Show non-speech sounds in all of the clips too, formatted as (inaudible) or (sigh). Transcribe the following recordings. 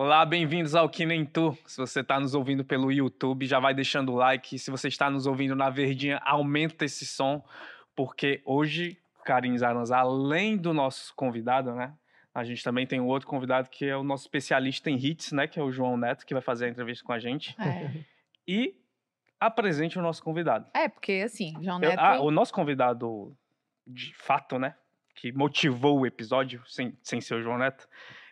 Olá, bem-vindos ao Quinentu. Tu. Se você está nos ouvindo pelo YouTube, já vai deixando o like. Se você está nos ouvindo na verdinha, aumenta esse som, porque hoje, Carinhos Arans, além do nosso convidado, né? A gente também tem um outro convidado que é o nosso especialista em hits, né? Que é o João Neto, que vai fazer a entrevista com a gente. É. E apresente o nosso convidado. É, porque assim, João Neto. Eu, ah, o nosso convidado, de fato, né? Que motivou o episódio, sem, sem ser o João Neto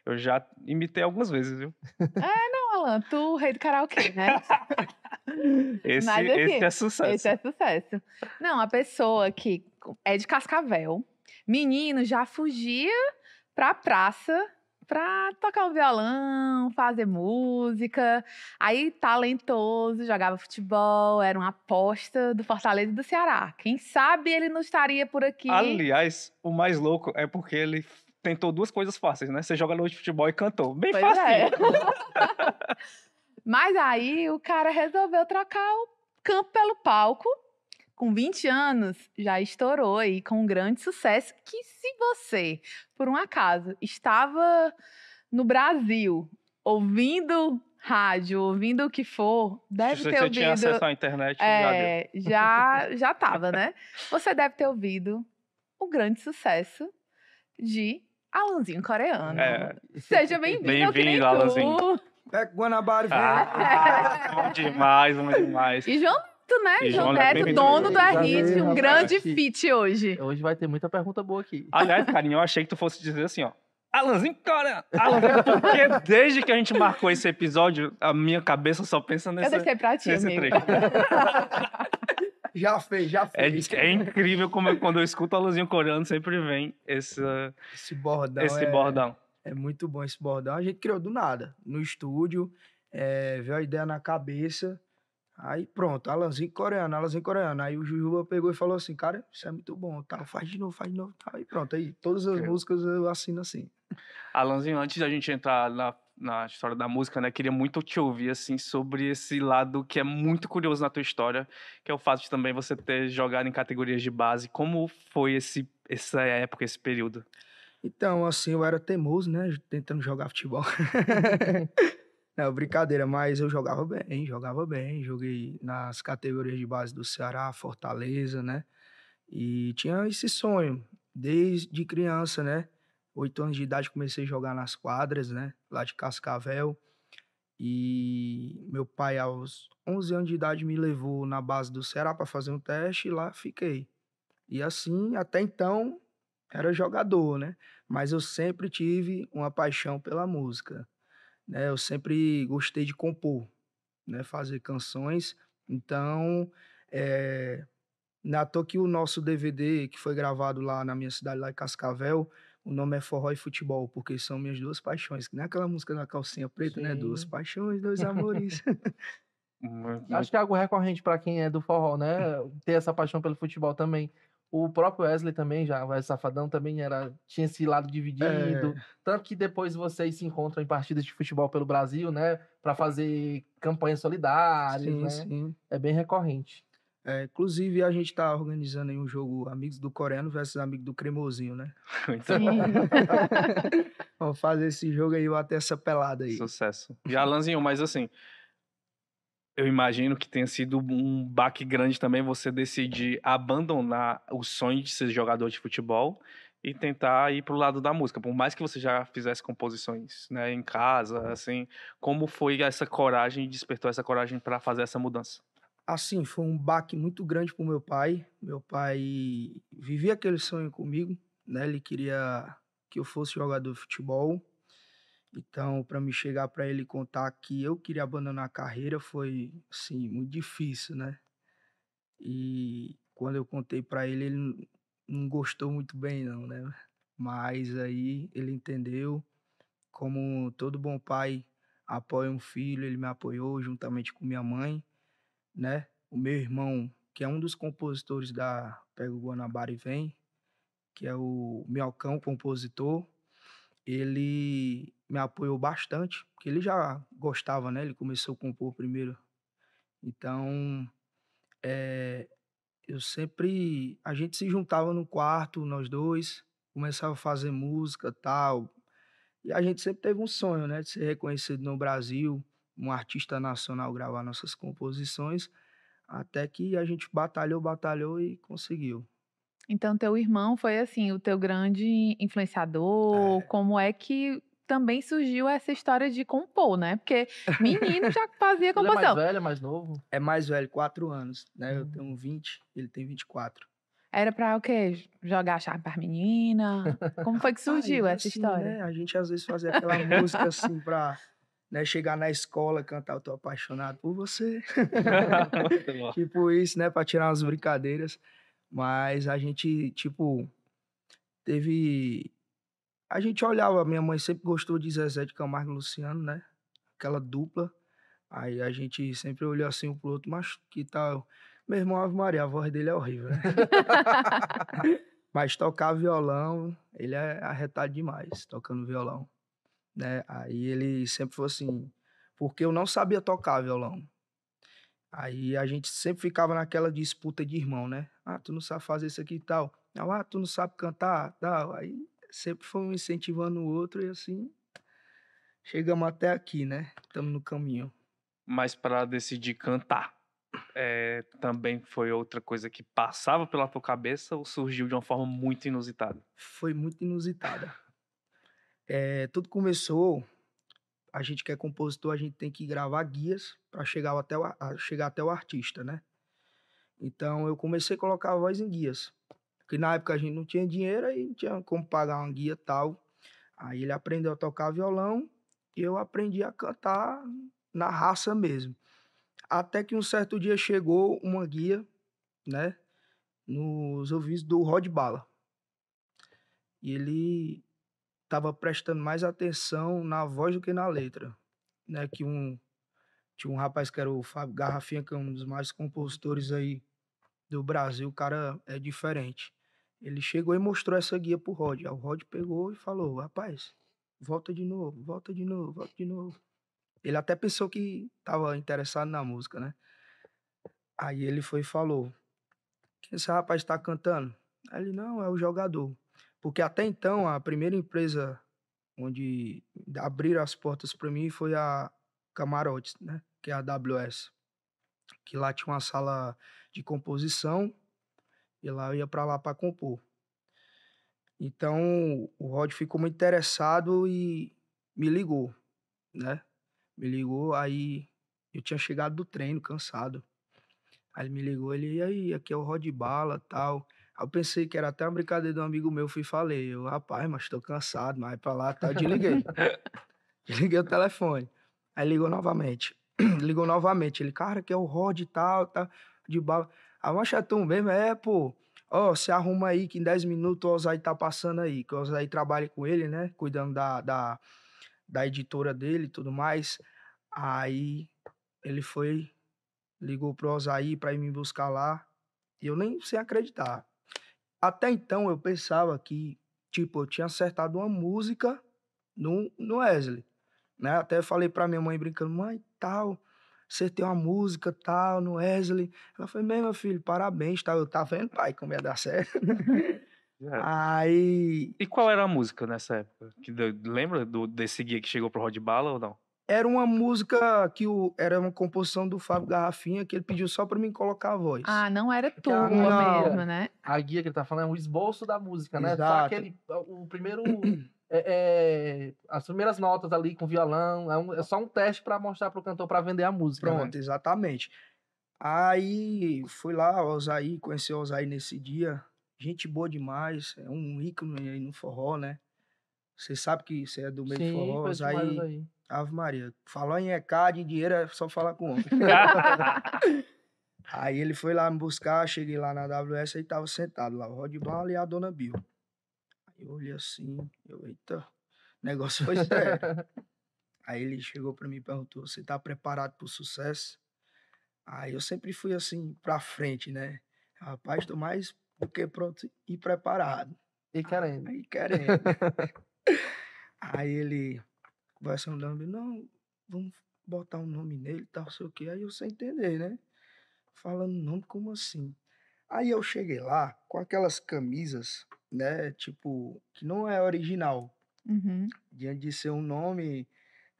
eu já imitei algumas vezes, viu? Ah, não, Alan, tu rei do karaokê, né? (laughs) esse, Mas, assim, esse é sucesso. Esse é sucesso. Não, a pessoa que é de Cascavel, menino, já fugia pra praça pra tocar o violão, fazer música. Aí, talentoso, jogava futebol, era uma aposta do Fortaleza e do Ceará. Quem sabe ele não estaria por aqui. Aliás, o mais louco é porque ele tentou duas coisas fáceis, né? Você joga no de futebol e cantou. Bem pois é. fácil. É. (laughs) Mas aí o cara resolveu trocar o campo pelo palco. Com 20 anos, já estourou e com um grande sucesso. Que se você, por um acaso, estava no Brasil ouvindo rádio, ouvindo o que for, deve ter você ouvido. Você tinha acesso à internet, é, já já já tava, né? Você deve ter ouvido o grande sucesso de Alanzinho coreano. É. Seja bem-vindo. Bem-vindo, Alanzinho. É o Guanabara ah, Bom demais, bom demais. E junto, né? E João Neto, dono do RIT, um grande aqui. fit hoje. Hoje vai ter muita pergunta boa aqui. Aliás, carinho, eu achei que tu fosse dizer assim, ó. Alanzinho, coreano. (laughs) Alanzinho, é porque desde que a gente marcou esse episódio, a minha cabeça só pensa nesse. Eu deixei pra ti, amigo. (laughs) Já fez, já é fez. É, é incrível como eu, quando eu escuto a luzinha coreana, sempre vem esse, esse bordão. Esse é, bordão. É muito bom esse bordão. A gente criou do nada, no estúdio, é, veio a ideia na cabeça. Aí pronto, Alanzinho coreano, Alanzinho coreano. Aí o Jujuba pegou e falou assim, cara, isso é muito bom, tá, faz de novo, faz de novo, tá. Aí pronto, aí todas as músicas eu assino assim. Alanzinho, antes da gente entrar na na história da música, né? Queria muito te ouvir, assim, sobre esse lado que é muito curioso na tua história, que é o fato de também você ter jogado em categorias de base. Como foi esse, essa época, esse período? Então, assim, eu era teimoso, né? Tentando jogar futebol. (laughs) (laughs) Não, brincadeira, mas eu jogava bem, jogava bem. Joguei nas categorias de base do Ceará, Fortaleza, né? E tinha esse sonho desde criança, né? Oito anos de idade comecei a jogar nas quadras, né? Lá de Cascavel. E meu pai, aos 11 anos de idade, me levou na base do Ceará para fazer um teste e lá fiquei. E assim, até então, era jogador, né? Mas eu sempre tive uma paixão pela música. Né? Eu sempre gostei de compor, né? fazer canções. Então, é... na toa que o nosso DVD, que foi gravado lá na minha cidade, lá em Cascavel, o nome é Forró e Futebol, porque são minhas duas paixões. Que nem aquela música da calcinha preta, Sim. né? Duas paixões, dois (laughs) amores. Acho que é algo recorrente para quem é do forró, né? Ter essa paixão pelo futebol também. O próprio Wesley também, já, o Safadão também era, tinha esse lado dividido. É. Tanto que depois vocês se encontram em partidas de futebol pelo Brasil, né? Para fazer campanhas solidárias, sim, né? Sim. É bem recorrente. É, inclusive, a gente está organizando aí um jogo Amigos do Coreano versus Amigos do Cremosinho, né? (laughs) Então, Sim. (laughs) Vamos fazer esse jogo aí, bater essa pelada aí. Sucesso. Já Lanzinho, mas assim, eu imagino que tenha sido um baque grande também você decidir abandonar o sonho de ser jogador de futebol e tentar ir para o lado da música, por mais que você já fizesse composições né, em casa, assim, como foi essa coragem, despertou essa coragem para fazer essa mudança? assim, foi um baque muito grande para o meu pai. Meu pai vivia aquele sonho comigo, né? Ele queria que eu fosse jogador de futebol. Então, para me chegar para ele contar que eu queria abandonar a carreira foi, assim, muito difícil, né? E quando eu contei para ele, ele não gostou muito bem, não, né? Mas aí ele entendeu, como todo bom pai apoia um filho, ele me apoiou juntamente com minha mãe né? O meu irmão, que é um dos compositores da Pega o Guanabara e Vem, que é o Miocão, compositor, ele me apoiou bastante, porque ele já gostava, né? Ele começou a compor primeiro. Então, é, eu sempre. A gente se juntava no quarto, nós dois, começava a fazer música tal. E a gente sempre teve um sonho, né? De ser reconhecido no Brasil um artista nacional gravar nossas composições, até que a gente batalhou, batalhou e conseguiu. Então, teu irmão foi assim, o teu grande influenciador. É. Como é que também surgiu essa história de compor, né? Porque menino já fazia composição. (laughs) Ele é mais velho, é mais novo? É mais velho, quatro anos, né? Hum. Eu tenho 20, ele tem 24. Era pra o quê? Jogar chave para menina? Como foi que (laughs) surgiu Ai, é essa assim, história? Né? A gente às vezes fazia aquela música assim pra né? Chegar na escola cantar Eu Tô Apaixonado por Você. (laughs) (laughs) tipo isso, né? Pra tirar umas brincadeiras. Mas a gente, tipo, teve. A gente olhava, minha mãe sempre gostou de Zezé de Camargo e Luciano, né? Aquela dupla. Aí a gente sempre olhou assim um pro outro, mas que tal? Meu irmão Ave Maria, a voz dele é horrível, né? (laughs) mas tocar violão, ele é arretado demais, tocando violão né? Aí ele sempre falou assim, porque eu não sabia tocar violão. Aí a gente sempre ficava naquela disputa de irmão, né? Ah, tu não sabe fazer isso aqui e tal. ah, tu não sabe cantar, tal. Aí sempre foi um incentivando o outro e assim chegamos até aqui, né? Estamos no caminho. Mas para decidir cantar, é, também foi outra coisa que passava pela tua cabeça ou surgiu de uma forma muito inusitada? Foi muito inusitada. É, tudo começou. A gente que é compositor, a gente tem que gravar guias para chegar até, o, chegar até o artista, né? Então eu comecei a colocar a voz em guias. Porque na época a gente não tinha dinheiro e não tinha como pagar uma guia tal. Aí ele aprendeu a tocar violão e eu aprendi a cantar na raça mesmo. Até que um certo dia chegou uma guia, né? Nos ouvidos do Rod Bala. E ele estava prestando mais atenção na voz do que na letra, né? Que um tinha um rapaz que era o Fábio Garrafinha, que é um dos mais compositores aí do Brasil, o cara é diferente. Ele chegou e mostrou essa guia pro Rod. Aí o Rod pegou e falou: "Rapaz, volta de novo, volta de novo, volta de novo". Ele até pensou que estava interessado na música, né? Aí ele foi e falou: "Quem esse rapaz está cantando?" Aí ele: "Não, é o jogador". Porque até então, a primeira empresa onde abriram as portas para mim foi a Camarotes, né? Que é a AWS. Que lá tinha uma sala de composição e lá eu ia para lá para compor. Então, o Rod ficou muito interessado e me ligou, né? Me ligou, aí eu tinha chegado do treino cansado. Aí ele me ligou, ele, e aí, aqui é o Rod Bala, tal. Aí eu pensei que era até uma brincadeira de um amigo meu, fui e falei, eu, rapaz, mas tô cansado, mas pra lá tá, desliguei. (laughs) desliguei o telefone. Aí ligou novamente. (clears throat) ligou novamente. Ele, cara, que é o Rod e tal, tá de bala. A mancha é mesmo, é, pô. Ó, se arruma aí que em 10 minutos o Osaí tá passando aí. Que o Osaí trabalha com ele, né? Cuidando da, da, da editora dele e tudo mais. Aí ele foi, ligou pro Osaí pra ir me buscar lá. E eu nem sem acreditar. Até então eu pensava que, tipo, eu tinha acertado uma música no, no Wesley. Né? Até falei pra minha mãe brincando, mãe, tal, acertei uma música, tal, no Wesley. Ela falou, meu filho, parabéns, tal. Eu, tava vendo, pai, como ia dar certo? (laughs) É. Aí. E qual era a música nessa época? Lembra do, desse guia que chegou pro Rod Bala ou não? Era uma música que o, era uma composição do Fábio Garrafinha que ele pediu só para mim colocar a voz. Ah, não era tua não, mesmo, né? A guia que ele tá falando é o esboço da música, né? Exato. Só aquele, é o primeiro É, é, as primeiras notas ali com violão, é, um, é só um teste para mostrar pro cantor para vender a música. Né? Pronto, né? exatamente. Aí fui lá, o Osaí, conheci o Osaí nesse dia. Gente boa demais, é um ícone aí no forró, né? Você sabe que você é do meio Sim, do forró, Osaí. Ave Maria, falou em ECAD, em dinheiro, é só falar com o homem. (laughs) aí ele foi lá me buscar, cheguei lá na AWS, e tava sentado lá, o Rod e a Dona Bill. Aí eu olhei assim, eu, eita, o negócio foi sério. (laughs) aí ele chegou para mim e perguntou, você tá preparado pro sucesso? Aí eu sempre fui assim, pra frente, né? Rapaz, tô mais do que pronto e preparado. E querendo. e querendo. (laughs) aí ele conversando lá, não, vamos botar um nome nele tal, sei o quê. Aí eu sem entender, né? Falando nome, como assim? Aí eu cheguei lá com aquelas camisas, né? Tipo, que não é original. Uhum. Diante de ser um nome,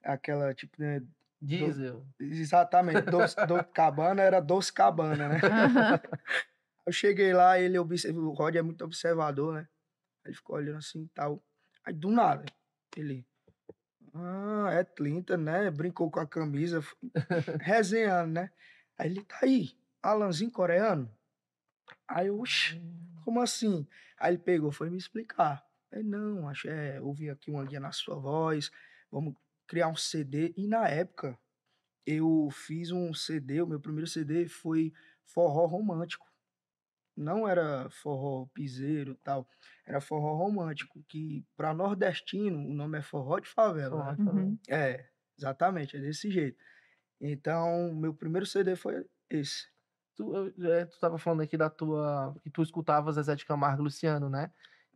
aquela, tipo, né? Diesel. Do, exatamente. Doce, (laughs) do, cabana era Doce Cabana, né? Uhum. eu cheguei lá, ele observa, o Rod é muito observador, né? Ele ficou olhando assim e tal. Aí do nada, ele ah, é 30, né? Brincou com a camisa, (laughs) resenhando, né? Aí ele tá aí, Alanzinho coreano. Aí eu, oxi, hum. como assim? Aí ele pegou, foi me explicar. Aí, não, acho é, ouvi aqui uma guia na sua voz, vamos criar um CD. E na época, eu fiz um CD, o meu primeiro CD foi forró romântico não era forró piseiro tal, era forró romântico, que para nordestino o nome é forró de favela. Forró né? de favela. Uhum. É, exatamente, é desse jeito. Então, meu primeiro CD foi esse. Tu, eu, é, tu tava falando aqui da tua. que tu escutava Zezé de Camargo e Luciano, né?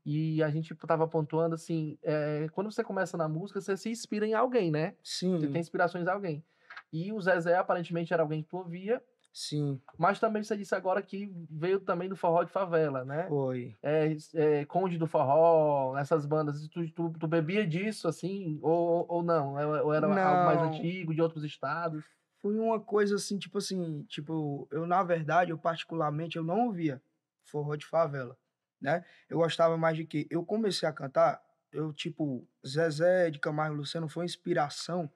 E a gente tava pontuando assim: é, quando você começa na música, você se inspira em alguém, né? Sim. Você tem inspirações em alguém. E o Zezé aparentemente era alguém que tu ouvia Sim. Mas também você disse agora que veio também do forró de favela, né? Foi. É, é Conde do Forró, essas bandas. Tu, tu, tu, bebia disso, assim? Ou, ou não? É, ou era não. algo mais antigo, de outros estados? Foi uma coisa assim, tipo assim, tipo, eu na verdade, eu particularmente, eu não ouvia forró de favela, né? Eu gostava mais de que eu comecei a cantar, eu tipo, Zezé de Camargo Luciano foi inspiração,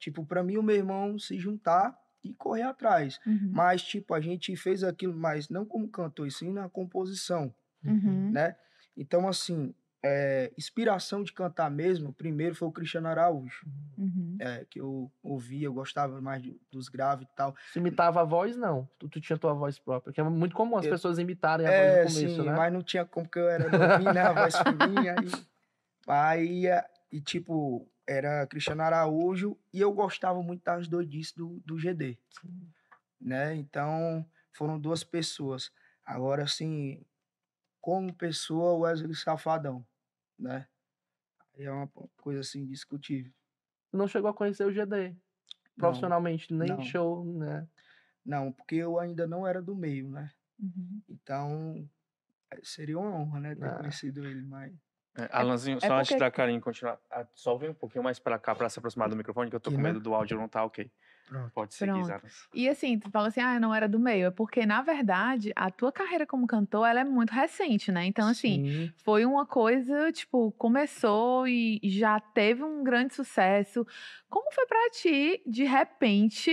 tipo, para mim o meu irmão se juntar e correr atrás. Uhum. Mas, tipo, a gente fez aquilo, mas não como cantor, sim na composição, uhum. né? Então, assim, é, inspiração de cantar mesmo, primeiro foi o Cristiano Araújo, uhum. é, que eu ouvia, eu gostava mais de, dos graves e tal. Você imitava a voz, não? Tu, tu, tinha tua voz própria, que é muito comum as eu, pessoas imitarem a é, voz no começo, sim, né? mas não tinha como, porque eu era novinho, né? A voz fininha. E, (laughs) aí, e, tipo, era Cristiano Araújo e eu gostava muito das doidices do, do GD. Sim. Né? Então, foram duas pessoas. Agora, assim, como pessoa, o Wesley Safadão, né? É uma coisa, assim, discutível. Não chegou a conhecer o GD profissionalmente, não, nem não. show, né? Não, porque eu ainda não era do meio, né? Uhum. Então, seria uma honra, né, ter ah. conhecido ele, mas... É, é, Alanzinho, é só é porque... da Karine continuar, ah, só vem um pouquinho mais para cá, para se aproximar do microfone, que eu tô com medo do áudio não tá ok. Pronto. Pode seguir, Zaras. E assim, tu fala assim, ah, não era do meio. É porque, na verdade, a tua carreira como cantor, ela é muito recente, né? Então, assim, foi uma coisa, tipo, começou e já teve um grande sucesso. Como foi para ti, de repente,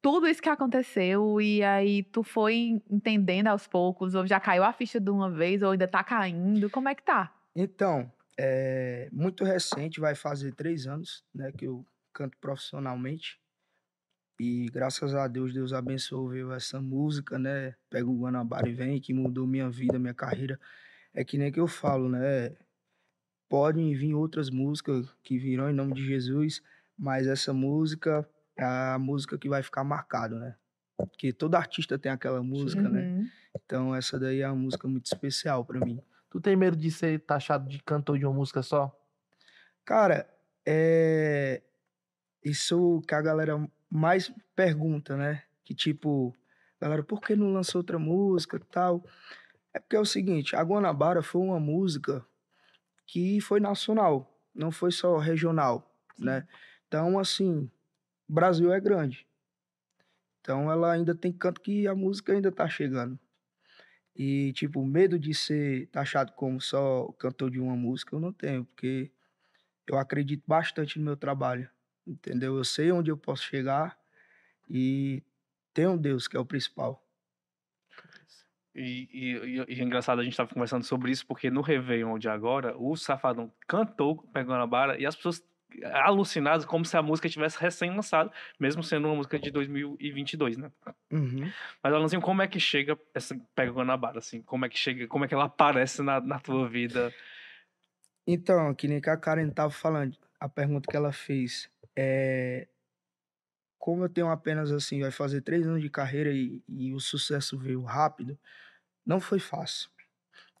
tudo isso que aconteceu e aí tu foi entendendo aos poucos, ou já caiu a ficha de uma vez, ou ainda tá caindo? Como é que tá? Então, é muito recente, vai fazer três anos, né, que eu canto profissionalmente. E graças a Deus, Deus abençoou essa música, né? Pega o Guanabara e vem, que mudou minha vida, minha carreira. É que nem que eu falo, né? Podem vir outras músicas que virão em nome de Jesus, mas essa música é a música que vai ficar marcada, né? Porque todo artista tem aquela música, né? uhum. né? Então essa daí é uma música muito especial para mim. Tu tem medo de ser taxado de cantor de uma música só? Cara, é. Isso que a galera mais pergunta, né? Que tipo, galera, por que não lançou outra música e tal? É porque é o seguinte, a Guanabara foi uma música que foi nacional, não foi só regional, Sim. né? Então, assim, Brasil é grande. Então, ela ainda tem canto que a música ainda tá chegando. E, tipo, medo de ser taxado como só cantor de uma música, eu não tenho, porque eu acredito bastante no meu trabalho, entendeu? Eu sei onde eu posso chegar e tem um Deus que é o principal. E, e, e, é engraçado, a gente estava conversando sobre isso, porque no Réveillon de agora, o Safadão cantou Pegando a Bara e as pessoas alucinados, como se a música tivesse recém-lançado, mesmo sendo uma música de 2022, né? Uhum. Mas, Alanzinho, como é que chega essa Pega Guanabara, assim? Como é que chega, como é que ela aparece na, na tua vida? Então, que nem que a Karen tava falando, a pergunta que ela fez é... Como eu tenho apenas, assim, vai fazer três anos de carreira e, e o sucesso veio rápido, não foi fácil.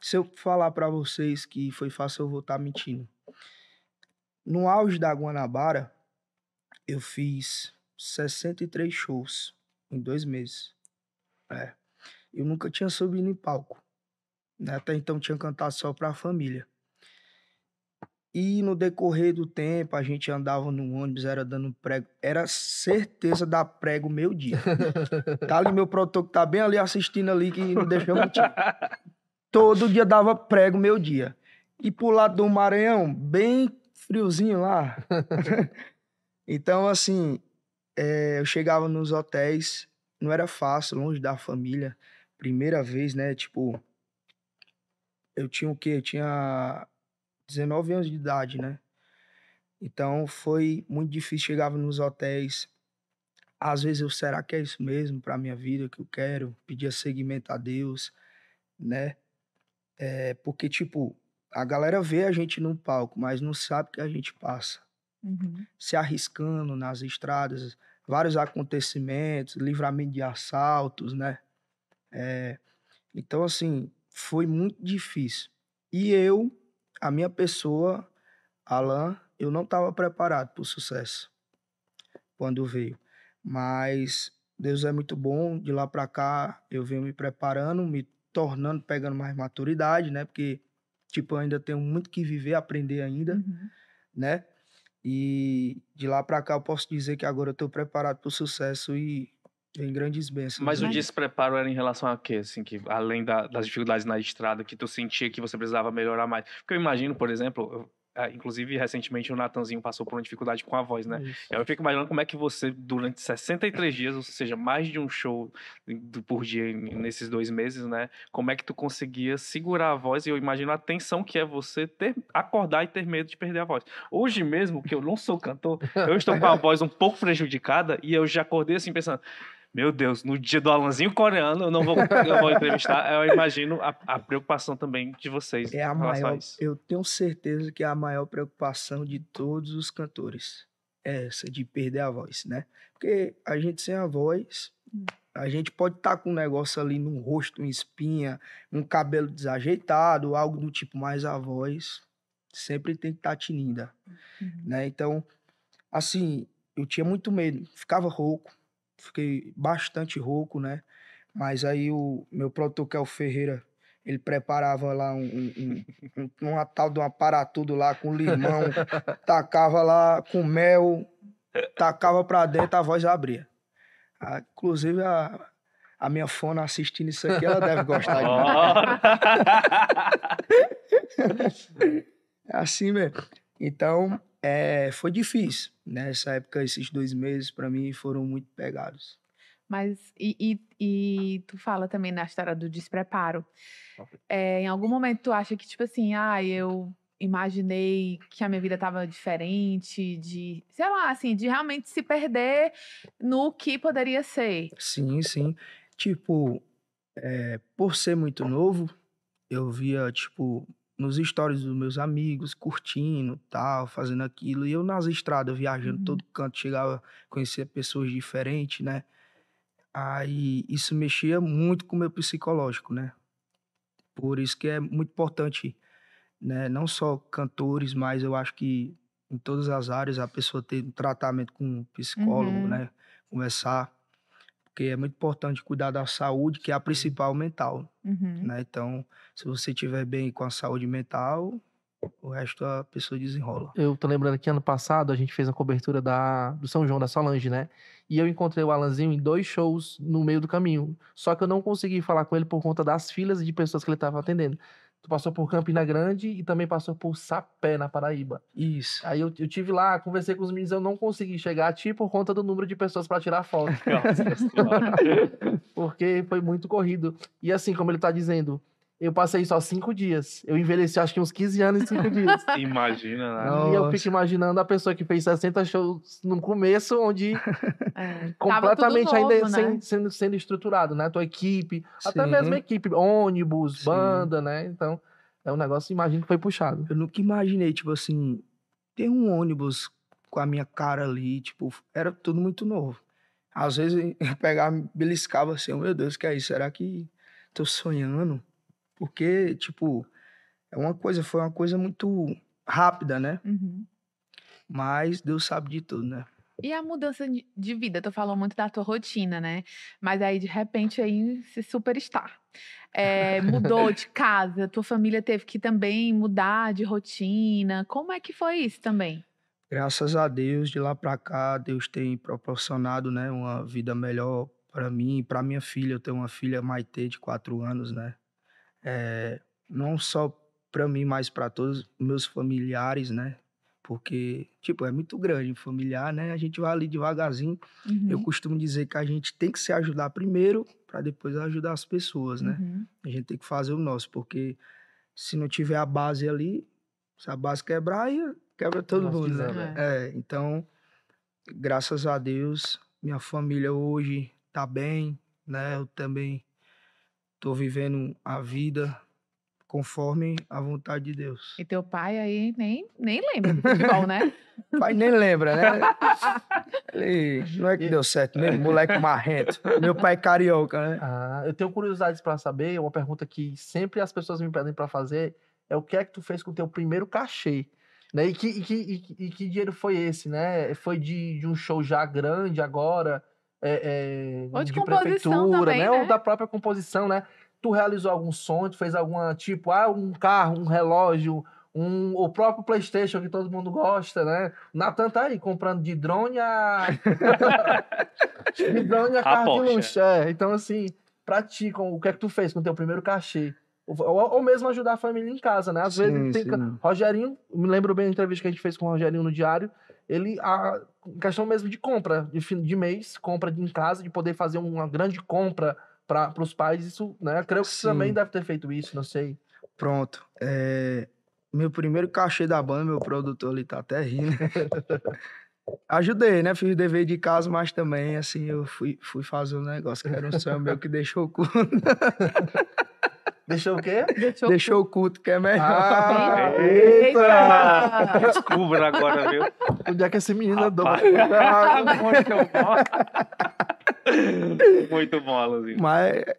Se eu falar para vocês que foi fácil, eu vou estar tá mentindo. No auge da Guanabara, eu fiz 63 shows em dois meses. É. Eu nunca tinha subido em palco. Né? Até então tinha cantado só para a família. E no decorrer do tempo, a gente andava no ônibus, era dando prego. Era certeza dar prego meu dia. (laughs) tá ali meu que tá bem ali assistindo ali, que não deixou mentir. Todo dia dava prego meu dia. E pro lado do Maranhão, bem friozinho lá. (laughs) então, assim, é, eu chegava nos hotéis, não era fácil, longe da família. Primeira vez, né? Tipo, eu tinha o quê? Eu tinha 19 anos de idade, né? Então foi muito difícil. Chegava nos hotéis. Às vezes eu, será que é isso mesmo para minha vida que eu quero? Pedia seguimento a Deus, né? É, porque, tipo, a galera vê a gente no palco, mas não sabe que a gente passa. Uhum. Se arriscando nas estradas, vários acontecimentos, livramento de assaltos, né? É, então, assim, foi muito difícil. E eu, a minha pessoa, Alan, eu não estava preparado para o sucesso quando veio. Mas Deus é muito bom, de lá para cá eu venho me preparando, me tornando, pegando mais maturidade, né? Porque Tipo, eu ainda tenho muito que viver, aprender ainda, uhum. né? E de lá para cá eu posso dizer que agora eu tô preparado para o sucesso e em grandes bênçãos. Mas né? o despreparo era em relação a quê? Assim, que além da, das dificuldades na estrada, que tu sentia que você precisava melhorar mais? Porque eu imagino, por exemplo, ah, inclusive, recentemente o Natanzinho passou por uma dificuldade com a voz, né? Eu fico imaginando como é que você, durante 63 dias, ou seja, mais de um show por dia nesses dois meses, né? Como é que tu conseguia segurar a voz? E eu imagino a tensão que é você ter, acordar e ter medo de perder a voz. Hoje mesmo, que eu não sou cantor, eu estou com a (laughs) voz um pouco prejudicada e eu já acordei assim pensando meu Deus, no dia do Alanzinho coreano, eu não vou, eu vou entrevistar. Eu imagino a, a preocupação também de vocês. É a maior. A eu tenho certeza que é a maior preocupação de todos os cantores. É essa de perder a voz, né? Porque a gente sem a voz, a gente pode estar tá com um negócio ali no rosto, uma espinha, um cabelo desajeitado, algo do tipo, mas a voz sempre tem que estar tá uhum. né? Então, assim, eu tinha muito medo, ficava rouco, fiquei bastante rouco, né? Mas aí o meu produtor, que é o Ferreira, ele preparava lá um, um, um, uma tal de um aparatudo lá com limão, (laughs) tacava lá com mel, tacava pra dentro, a voz abria. Ah, inclusive, a, a minha fona assistindo isso aqui, ela deve gostar de mim. (laughs) É assim mesmo. Então, é, foi difícil. Nessa né? época, esses dois meses, para mim, foram muito pegados. Mas, e, e, e, tu fala também na história do despreparo. É, em algum momento tu acha que, tipo assim, ah, eu imaginei que a minha vida tava diferente, de, sei lá, assim, de realmente se perder no que poderia ser. Sim, sim. Tipo, é, por ser muito novo, eu via, tipo, nos stories dos meus amigos, curtindo, tal, fazendo aquilo. E eu nas estradas, viajando uhum. todo canto, chegava conhecia pessoas diferentes, né? Aí isso mexia muito com o meu psicológico, né? Por isso que é muito importante, né? Não só cantores, mas eu acho que em todas as áreas a pessoa ter um tratamento com um psicólogo, uhum. né? Conversar porque é muito importante cuidar da saúde, que é a principal mental. Uhum. Né? Então, se você estiver bem com a saúde mental, o resto a pessoa desenrola. Eu tô lembrando que ano passado a gente fez a cobertura da, do São João da Solange, né? E eu encontrei o Alanzinho em dois shows no meio do caminho. Só que eu não consegui falar com ele por conta das filas de pessoas que ele estava atendendo. Tu passou por Campina Grande e também passou por Sapé, na Paraíba. Isso. Aí eu, eu tive lá, conversei com os meninos, eu não consegui chegar a ti tipo, por conta do número de pessoas para tirar foto. (laughs) Porque foi muito corrido. E assim, como ele tá dizendo, eu passei só cinco dias. Eu envelheci acho que uns 15 anos em cinco (laughs) dias. Imagina, né? E eu fico imaginando a pessoa que fez 60 shows no começo, onde (laughs) é, completamente ainda novo, né? sendo, sendo estruturado, né? Tua equipe, Sim. até mesmo equipe, ônibus, Sim. banda, né? Então, é um negócio, imagino que foi puxado. Eu nunca imaginei, tipo assim, ter um ônibus com a minha cara ali, tipo, era tudo muito novo. Às vezes (laughs) eu pegava, beliscava assim, oh, meu Deus, que é isso? Será que tô sonhando? porque, tipo, é uma coisa, foi uma coisa muito rápida, né? Uhum. Mas Deus sabe de tudo, né? E a mudança de vida? Tu falou muito da tua rotina, né? Mas aí, de repente, aí se superstar. É, (laughs) mudou de casa, tua família teve que também mudar de rotina. Como é que foi isso também? Graças a Deus, de lá para cá, Deus tem proporcionado né, uma vida melhor para mim e para minha filha. Eu tenho uma filha, Maite, de quatro anos, né? é, não só para mim, mas para todos meus familiares, né? Porque, tipo, é muito grande, familiar, né? A gente vai ali devagarzinho. Uhum. Eu costumo dizer que a gente tem que se ajudar primeiro para depois ajudar as pessoas, né? Uhum. A gente tem que fazer o nosso, porque se não tiver a base ali, se a base quebrar, aí quebra todo Nossa, mundo, né? É. é, então, graças a Deus, minha família hoje tá bem, né? Eu também Estou vivendo a vida conforme a vontade de Deus. E teu pai aí nem, nem lembra do futebol, né? (laughs) pai nem lembra, né? Ele, não é que deu certo mesmo, (laughs) moleque marrento. Meu pai é carioca, né? Ah, eu tenho curiosidades para saber, uma pergunta que sempre as pessoas me pedem para fazer é o que é que tu fez com o teu primeiro cachê? Né? E, que, e, que, e, que dinheiro foi esse, né? Foi de, de um show já grande agora? é, é, de, de prefeitura, também, né? Ou né? da própria composição, né? Tu realizou algum sonho, tu fez alguma, tipo, ah, um carro, um relógio, um, o próprio PlayStation que todo mundo gosta, né? O Natan tá aí comprando de drone a. (laughs) de drone a, a carro Porsche. de luxo. É. é. Então, assim, praticam. O que é que tu fez com o teu primeiro cachê? Ou, ou mesmo ajudar a família em casa, né? Às sim, vezes tem. Sim. Rogerinho, me lembro bem da entrevista que a gente fez com o Rogerinho no Diário. Ele a, questão mesmo de compra, de fim de mês, compra de em casa, de poder fazer uma grande compra para os pais, isso, né? Creio que Sim. você também deve ter feito isso, não sei. Pronto. É... Meu primeiro cachê da banda, meu produtor ali tá até rindo. (laughs) Ajudei, né? Fiz dever de casa, mas também, assim, eu fui, fui fazer um negócio que era um sonho meu que deixou o cu. (laughs) Deixou o quê? Deixou, (laughs) Deixou o culto, que é melhor. Ah, eita! eita! (laughs) Descubra agora, viu? Onde é que esse menino andou? Muito bom, assim. Alanzinho. Mas, é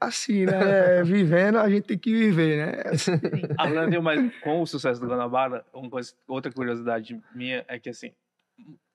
assim, né? É vivendo, a gente tem que viver, né? É Alanzinho, assim. mas com o sucesso do Guanabara, uma coisa, outra curiosidade minha é que, assim,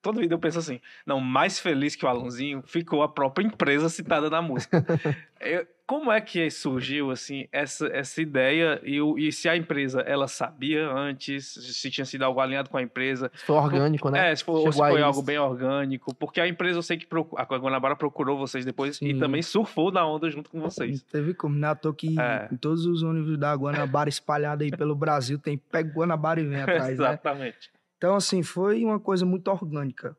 toda vida eu penso assim, não, mais feliz que o Alonzinho ficou a própria empresa citada na música. (laughs) eu, como é que surgiu, assim, essa, essa ideia e, e se a empresa, ela sabia antes, se tinha sido algo alinhado com a empresa? Se foi orgânico, por, né? É, se foi, ou se foi algo bem orgânico, porque a empresa, eu sei que procura, a Guanabara procurou vocês depois Sim. e também surfou na onda junto com vocês. Teve como, né? Tô que é. em todos os ônibus da Guanabara espalhada aí pelo Brasil, tem pega Guanabara e vem atrás, né? (laughs) Exatamente. Né? Então, assim, foi uma coisa muito orgânica.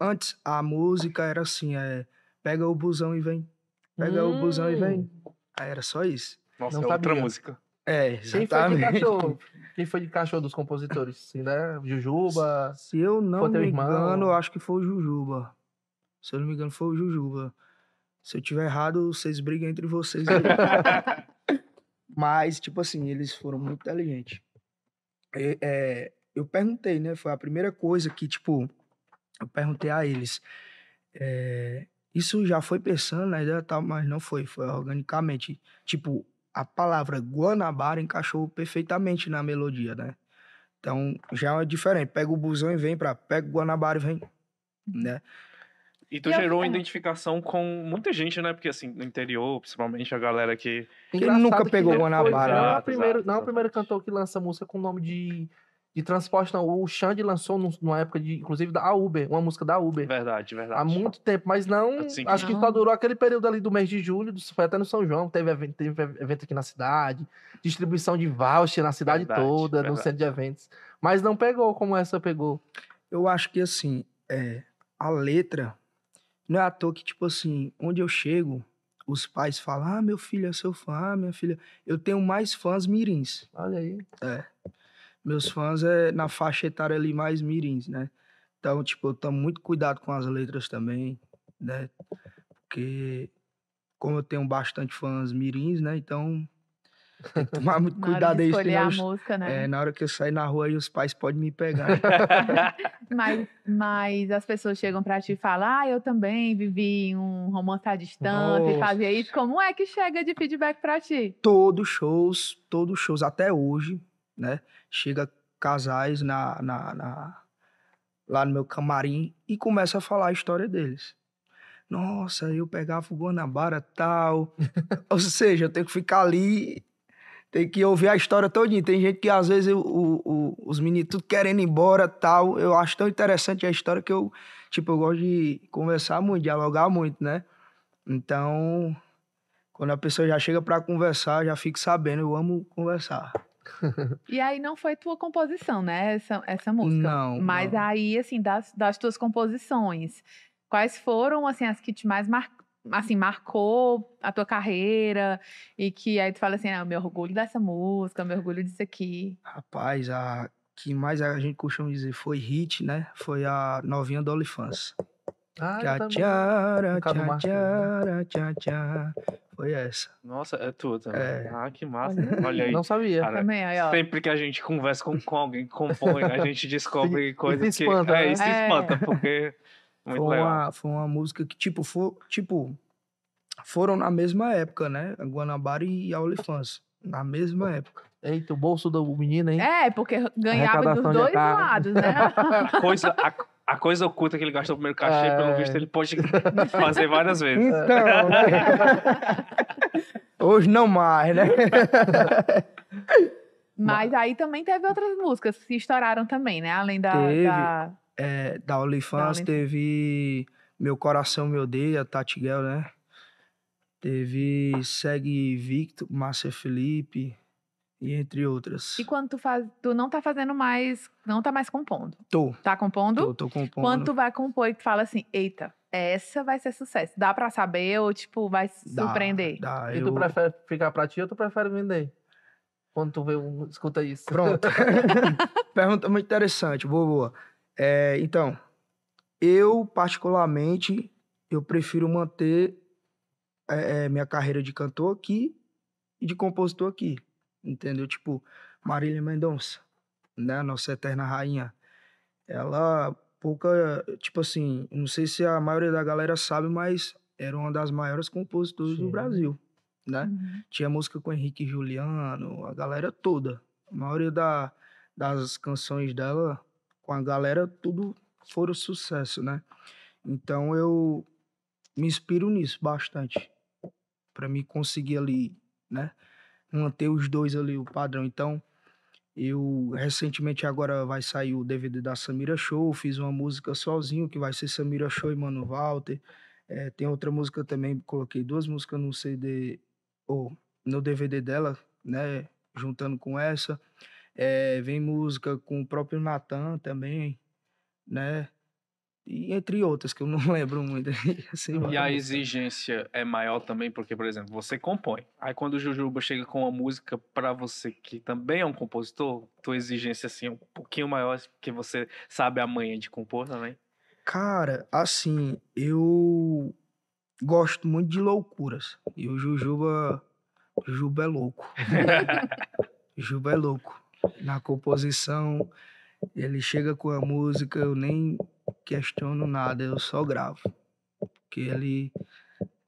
Antes, a música era assim, é... Pega o busão e vem. Pega hum. o busão e vem. Hum. Aí era só isso. Nossa, Não é outra música. É, exatamente. Quem foi de cachorro? Quem foi de cachorro dos compositores? Sim, né? Jujuba? Se eu não me irmão? engano, eu acho que foi o Jujuba. Se eu não me engano, foi o Jujuba. Se eu tiver errado, vocês brigam entre vocês. (laughs) Mas, tipo assim, eles foram muito inteligentes. E, é, eu perguntei, né? Foi a primeira coisa que, tipo, eu perguntei a eles. É, isso já foi pensando na ideia tal, mas não foi, foi organicamente. Tipo, a palavra Guanabara encaixou perfeitamente na melodia, né? Então já é diferente. Pega o busão e vem pra. Pega o Guanabara e vem, uhum. né? E tu e gerou eu... identificação com muita gente, né? Porque assim, no interior, principalmente a galera que. ele nunca pegou que Guanabara. Foi, não, é o ah, primeiro, não é o primeiro cantor que lança música com o nome de de transporte, não. O Xande lançou numa época, de, inclusive, da Uber, uma música da Uber. Verdade, verdade. Há muito tempo, mas não. Assim, acho não. que só durou aquele período ali do mês de julho, foi até no São João. Teve evento, teve evento aqui na cidade, distribuição de voucher na cidade verdade, toda, verdade. no centro de eventos. Mas não pegou como essa pegou. Eu acho que, assim, é, a letra. Não é à toa que, tipo assim, onde eu chego, os pais falam: ah, meu filho é seu fã, ah, minha filha. Eu tenho mais fãs mirins. Olha aí. É meus fãs é na faixa etária ali mais mirins, né? Então, tipo, eu tomo muito cuidado com as letras também, né? Porque como eu tenho bastante fãs mirins, né? Então, tem que tomar muito (laughs) cuidado aí. Escolher a música, né? É, na hora que eu sair na rua aí os pais podem me pegar. (laughs) mas, mas as pessoas chegam para te falar, ah, eu também vivi um romance à distância, e fazia isso. Como é que chega de feedback para ti? Todos shows, todos shows até hoje, né? Chega casais na, na, na, lá no meu camarim e começa a falar a história deles. Nossa, eu pegava o Guanabara tal. (laughs) Ou seja, eu tenho que ficar ali, tenho que ouvir a história todinha. Tem gente que às vezes eu, o, o, os meninos tudo querendo ir embora tal. Eu acho tão interessante a história que eu, tipo, eu gosto de conversar muito, dialogar muito, né? Então, quando a pessoa já chega para conversar, já fico sabendo, eu amo conversar e aí não foi tua composição, né? Essa, essa música. Não. Mas não. aí, assim, das, das tuas composições, quais foram, assim, as que te mais mar, assim, marcou a tua carreira? E que aí tu fala assim, ah, meu orgulho dessa música, meu orgulho disso aqui. Rapaz, a que mais a gente costuma dizer foi hit, né? Foi a Novinha da Olifança. Ah, né? tchá, tchá, tchá, tchá, tchá, tchá, foi essa. Nossa, é tu também. É. Ah, que massa. Olha aí. Não sabia. Cara, também, aí, ó. Sempre que a gente conversa com, com alguém, compõe, a (laughs) gente descobre coisas que. É, né? se espanta, que. Né? É, é. espanta, porque. Muito foi, legal. Uma, foi uma música que, tipo, foi tipo, foram na mesma época, né? Guanabara e a Na mesma época. Eita, o bolso do menino, hein? É, porque ganhava dos dois lados, né? A (laughs) coisa, a, a coisa oculta que ele gastou o primeiro cachê, é... pelo visto, ele pode fazer várias (laughs) vezes. Então, né? Hoje não mais, né? Mas aí também teve outras músicas que se estouraram também, né? Além da. Teve, da, é, da teve Meu Coração Me Odeia, Tati Gell, né? Teve Segue Victor, Márcia Felipe. E entre outras. E quando tu, faz, tu não tá fazendo mais, não tá mais compondo. Tô. Tá compondo? Tô, tô compondo. Quando tu vai compor e tu fala assim, eita, essa vai ser sucesso. Dá pra saber ou, tipo, vai surpreender? Dá, e eu... tu prefere ficar pra ti ou tu prefere vender? Quando tu vê, um, escuta isso. Pronto. (laughs) Pergunta muito interessante, boa, boa. É, então, eu particularmente, eu prefiro manter é, é minha carreira de cantor aqui e de compositor aqui entendeu? Tipo, Marília Mendonça, né? Nossa eterna rainha. Ela pouca, tipo assim, não sei se a maioria da galera sabe, mas era uma das maiores compositoras Sim. do Brasil, né? Uhum. Tinha música com Henrique Juliano, a galera toda. A maioria da, das canções dela com a galera, tudo foram sucesso, né? Então eu me inspiro nisso bastante para me conseguir ali, né? manter os dois ali, o padrão. Então, eu recentemente agora vai sair o DVD da Samira Show, fiz uma música sozinho, que vai ser Samira Show e Mano Walter. É, tem outra música também, coloquei duas músicas no CD, ou no DVD dela, né? Juntando com essa. É, vem música com o próprio Natan também, né? e entre outras que eu não (laughs) lembro muito. assim, (laughs) e a exigência é maior também, porque, por exemplo, você compõe. Aí quando o Jujuba chega com uma música para você que também é um compositor, tua exigência assim é um pouquinho maior, porque você sabe a de compor também. Cara, assim, eu gosto muito de loucuras. E o Jujuba. Juba é louco. (laughs) Juba é louco. Na composição, ele chega com a música, eu nem questiono nada, eu só gravo. Porque ele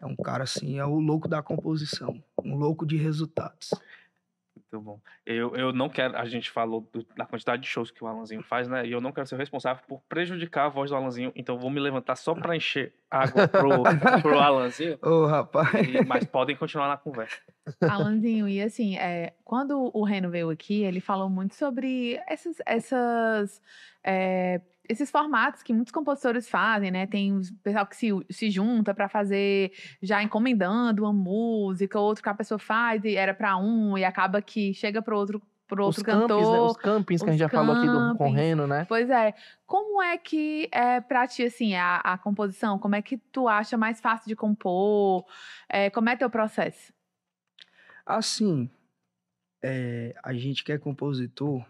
é um cara assim, é o louco da composição, um louco de resultados. Muito bom. Eu, eu não quero, a gente falou do, da quantidade de shows que o Alanzinho faz, né? E eu não quero ser responsável por prejudicar a voz do Alanzinho, então vou me levantar só para encher água pro, (laughs) pro Alanzinho. Ô, oh, rapaz. E, mas podem continuar na conversa. Alanzinho, e assim, é, quando o Reno veio aqui, ele falou muito sobre essas, essas é, esses formatos que muitos compositores fazem, né? Tem o pessoal que se, se junta para fazer, já encomendando uma música, outro que a pessoa faz e era para um e acaba que chega para outro pro outro os né, cantor. né? Os campings que os a gente já campings. falou aqui do Correndo, né? Pois é. Como é que é para ti, assim, a, a composição? Como é que tu acha mais fácil de compor? É, como é teu processo? Assim, é, a gente que é compositor,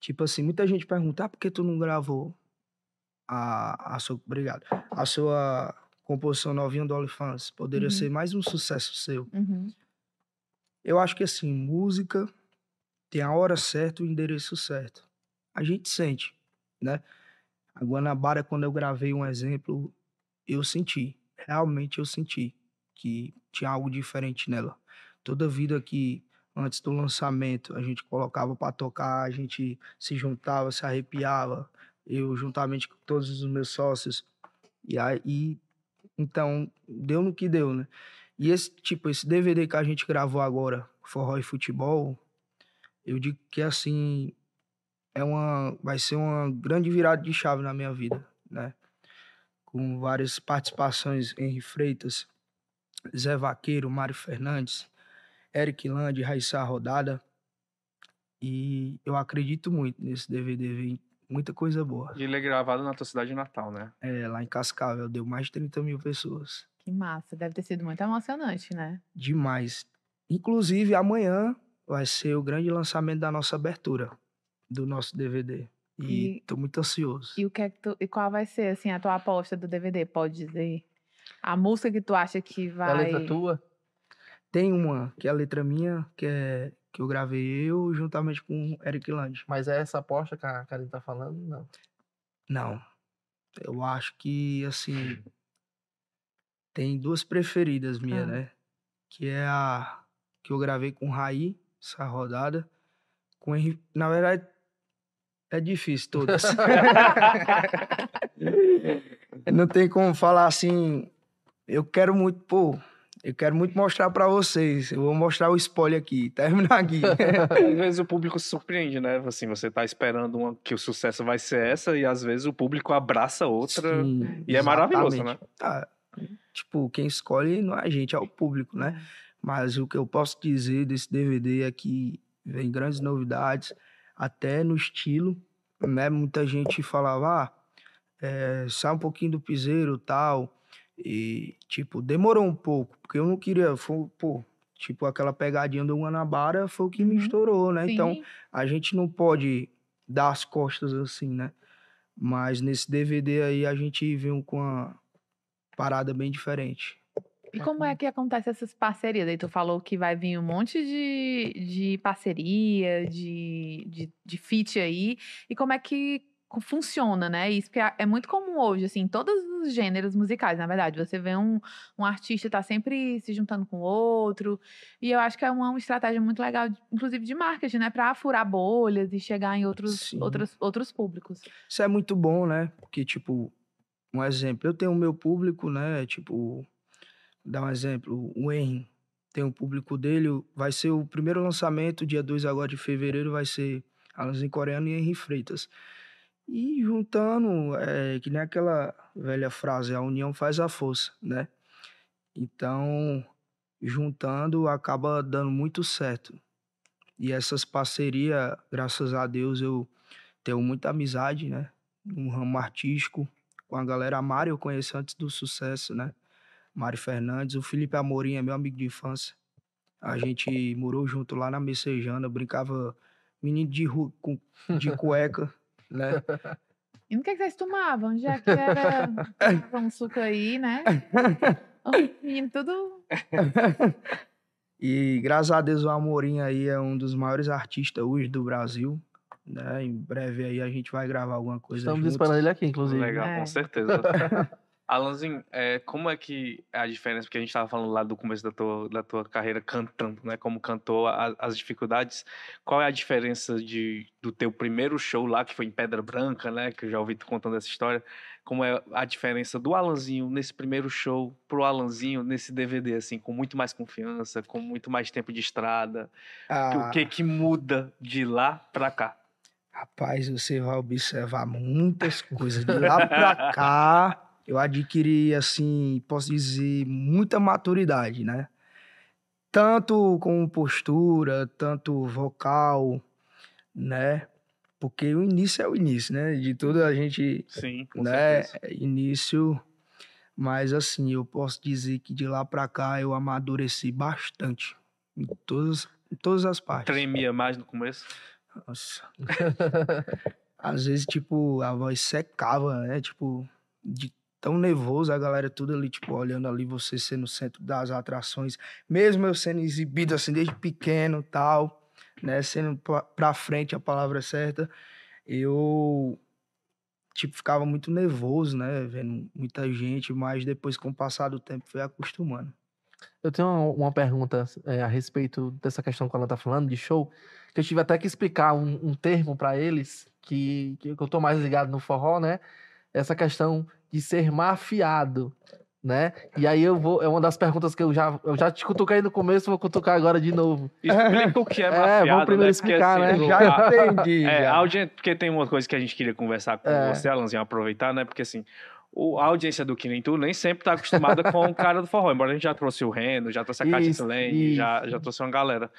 Tipo assim, muita gente pergunta, ah, por que tu não gravou a, a sua, obrigado, a sua composição novinha do OnlyFans? Poderia uhum. ser mais um sucesso seu. Uhum. Eu acho que assim, música tem a hora certa, o endereço certo. A gente sente, né? A Guanabara, quando eu gravei um exemplo, eu senti, realmente eu senti que tinha algo diferente nela. Toda vida que antes do lançamento, a gente colocava para tocar, a gente se juntava, se arrepiava, eu juntamente com todos os meus sócios. E aí, então, deu no que deu, né? E esse tipo, esse DVD que a gente gravou agora, Forró e Futebol, eu digo que assim é uma vai ser uma grande virada de chave na minha vida, né? Com várias participações Henrique Freitas, Zé Vaqueiro, Mário Fernandes, Eric Land, Raissa Rodada. E eu acredito muito nesse DVD, vem muita coisa boa. E ele é gravado na tua cidade natal, né? É, lá em Cascavel, deu mais de 30 mil pessoas. Que massa, deve ter sido muito emocionante, né? Demais. Inclusive, amanhã vai ser o grande lançamento da nossa abertura do nosso DVD. E, estou muito ansioso. E o que, é que tu, e qual vai ser assim a tua aposta do DVD? Pode dizer a música que tu acha que vai. A letra tua? Tem uma, que é a letra minha, que é que eu gravei eu juntamente com o Eric Land. Mas é essa aposta que a Karine tá falando? Não. Não. Eu acho que, assim, tem duas preferidas minhas, ah. né? Que é a que eu gravei com o Raí, essa rodada. Com Na verdade, é difícil todas. (laughs) (laughs) Não tem como falar assim. Eu quero muito, pô, eu quero muito mostrar para vocês. Eu vou mostrar o spoiler aqui, (laughs) Termina aqui. (laughs) às vezes o público se surpreende, né? Assim, você tá esperando uma, que o sucesso vai ser essa e às vezes o público abraça outra Sim, e exatamente. é maravilhoso, né? Ah, tipo, quem escolhe não é a gente, é o público, né? Mas o que eu posso dizer desse DVD é que vem grandes novidades, até no estilo, né? Muita gente falava, ah, é, sai um pouquinho do piseiro, tal e, tipo, demorou um pouco, porque eu não queria. Foi, pô, tipo, aquela pegadinha do Guanabara foi o que me uhum. estourou, né? Então, Sim. Então, a gente não pode dar as costas assim, né? Mas nesse DVD aí a gente viu com uma parada bem diferente. E como é que acontece essas parcerias? Aí tu falou que vai vir um monte de, de parceria, de, de, de feat aí. E como é que funciona, né? Isso que é, é muito comum hoje, assim, todos os gêneros musicais, na verdade. Você vê um, um artista tá sempre se juntando com outro, e eu acho que é uma, uma estratégia muito legal, inclusive de marketing, né? Para furar bolhas e chegar em outros, outros, outros públicos. Isso é muito bom, né? Porque, tipo, um exemplo, eu tenho o meu público, né? Tipo, dar um exemplo, o Henry tem o público dele, vai ser o primeiro lançamento, dia 2 agora de fevereiro, vai ser Alan Coreano e Henry Freitas. E juntando, é, que nem aquela velha frase, a união faz a força, né? Então, juntando acaba dando muito certo. E essas parcerias, graças a Deus, eu tenho muita amizade, né? No ramo artístico, com a galera. A Mari eu conheci antes do sucesso, né? Mari Fernandes. O Felipe Amorim é meu amigo de infância. A gente morou junto lá na Messejana, brincava menino de, com de cueca né? E não que, é que vocês tomavam? Já que (laughs) era um suco aí, né? (laughs) Menino, tudo. E graças a Deus o Amorim aí é um dos maiores artistas hoje do Brasil. Né? Em breve aí a gente vai gravar alguma coisa. Estamos juntos. esperando ele aqui, inclusive. É. Legal, é. com certeza. (laughs) Alanzinho, é, como é que é a diferença, porque a gente estava falando lá do começo da tua, da tua carreira cantando, né? Como cantor, a, as dificuldades. Qual é a diferença de, do teu primeiro show lá, que foi em Pedra Branca, né? Que eu já ouvi tu contando essa história. Como é a diferença do Alanzinho nesse primeiro show pro Alanzinho nesse DVD, assim, com muito mais confiança, com muito mais tempo de estrada? Ah. O que que muda de lá para cá? Rapaz, você vai observar muitas coisas de lá para cá. (laughs) eu adquiri, assim, posso dizer, muita maturidade, né? Tanto com postura, tanto vocal, né? Porque o início é o início, né? De tudo a gente. Sim, com né? Certeza. É início. Mas, assim, eu posso dizer que de lá pra cá eu amadureci bastante. Em todas, em todas as partes. Tremia mais no começo? Nossa. (laughs) Às vezes, tipo, a voz secava, né? Tipo, de tão nervoso, a galera tudo ali, tipo, olhando ali, você sendo no centro das atrações, mesmo eu sendo exibido assim desde pequeno tal, né? Sendo pra, frente a palavra certa, eu tipo, ficava muito nervoso, né? Vendo muita gente, mas depois, com o passar do tempo, foi acostumando. Eu tenho uma, uma pergunta é, a respeito dessa questão que ela tá falando, de show, que eu tive até que explicar um, um termo para eles, que, que eu tô mais ligado no forró, né? essa questão de ser mafiado, né? E aí eu vou, é uma das perguntas que eu já, eu já te cutuquei no começo, vou cutucar agora de novo. Explica o que é mafiado, (laughs) É, vamos né? primeiro né? explicar, assim, né? Já entendi. É, já. Audiência, porque tem uma coisa que a gente queria conversar com é. você, Alanzinho, aproveitar, né? Porque assim, o, a audiência do Que Nem Tu nem sempre tá acostumada com o cara do forró, embora a gente já trouxe o Reno, já trouxe a Cátia Silene, já, já trouxe uma galera.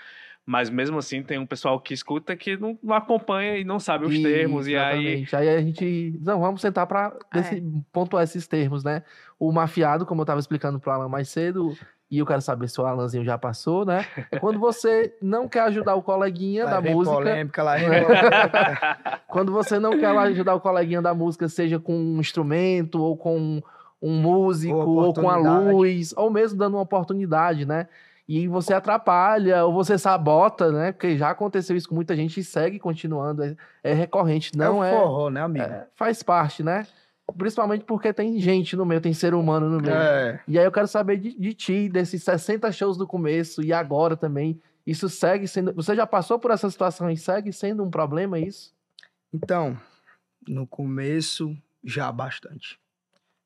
Mas mesmo assim tem um pessoal que escuta que não, não acompanha e não sabe os termos. Exatamente. E aí... aí a gente. Não, vamos sentar para é. pontuar esses termos, né? O mafiado, como eu estava explicando para o Alan mais cedo, e eu quero saber se o Alanzinho já passou, né? É quando você não quer ajudar o coleguinha da música. Polêmica lá. (laughs) quando você não quer ajudar o coleguinha da música, seja com um instrumento ou com um músico ou com a luz, ou mesmo dando uma oportunidade, né? e você atrapalha ou você sabota, né? Porque já aconteceu isso com muita gente e segue continuando. É, é recorrente, é não é. Um forró, é, né, amigo? É, faz parte, né? Principalmente porque tem gente no meio, tem ser humano no meio. É. E aí eu quero saber de, de, ti, desses 60 shows do começo e agora também. Isso segue sendo. Você já passou por essa situação e segue sendo um problema é isso? Então, no começo, já bastante.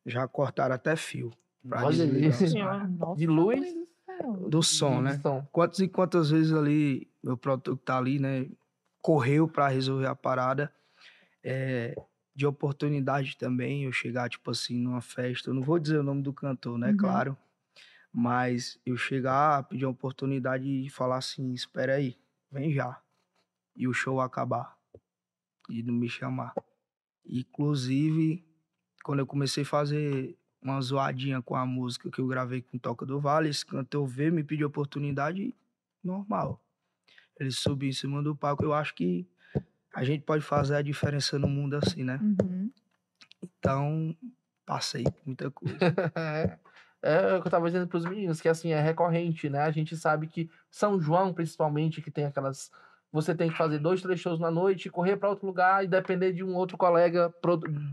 Já cortaram até fio. Olha isso. De luz? É, do som, né? Som. Quantas e quantas vezes ali meu produto tá ali, né? Correu para resolver a parada. É, de oportunidade também eu chegar, tipo assim, numa festa. Eu não vou dizer o nome do cantor, né? Uhum. Claro. Mas eu chegar, pedir uma oportunidade e falar assim: espera aí, vem já. E o show acabar. E não me chamar. Inclusive, quando eu comecei a fazer uma zoadinha com a música que eu gravei com Toca do Vale. Esse cantor veio, me pediu oportunidade, normal. Ele subiu em cima do palco. Eu acho que a gente pode fazer a diferença no mundo assim, né? Uhum. Então, passei muita coisa. (laughs) É, é o que eu tava dizendo pros meninos, que assim, é recorrente, né? A gente sabe que São João, principalmente, que tem aquelas você tem que fazer dois, três shows na noite, correr para outro lugar e depender de um outro colega,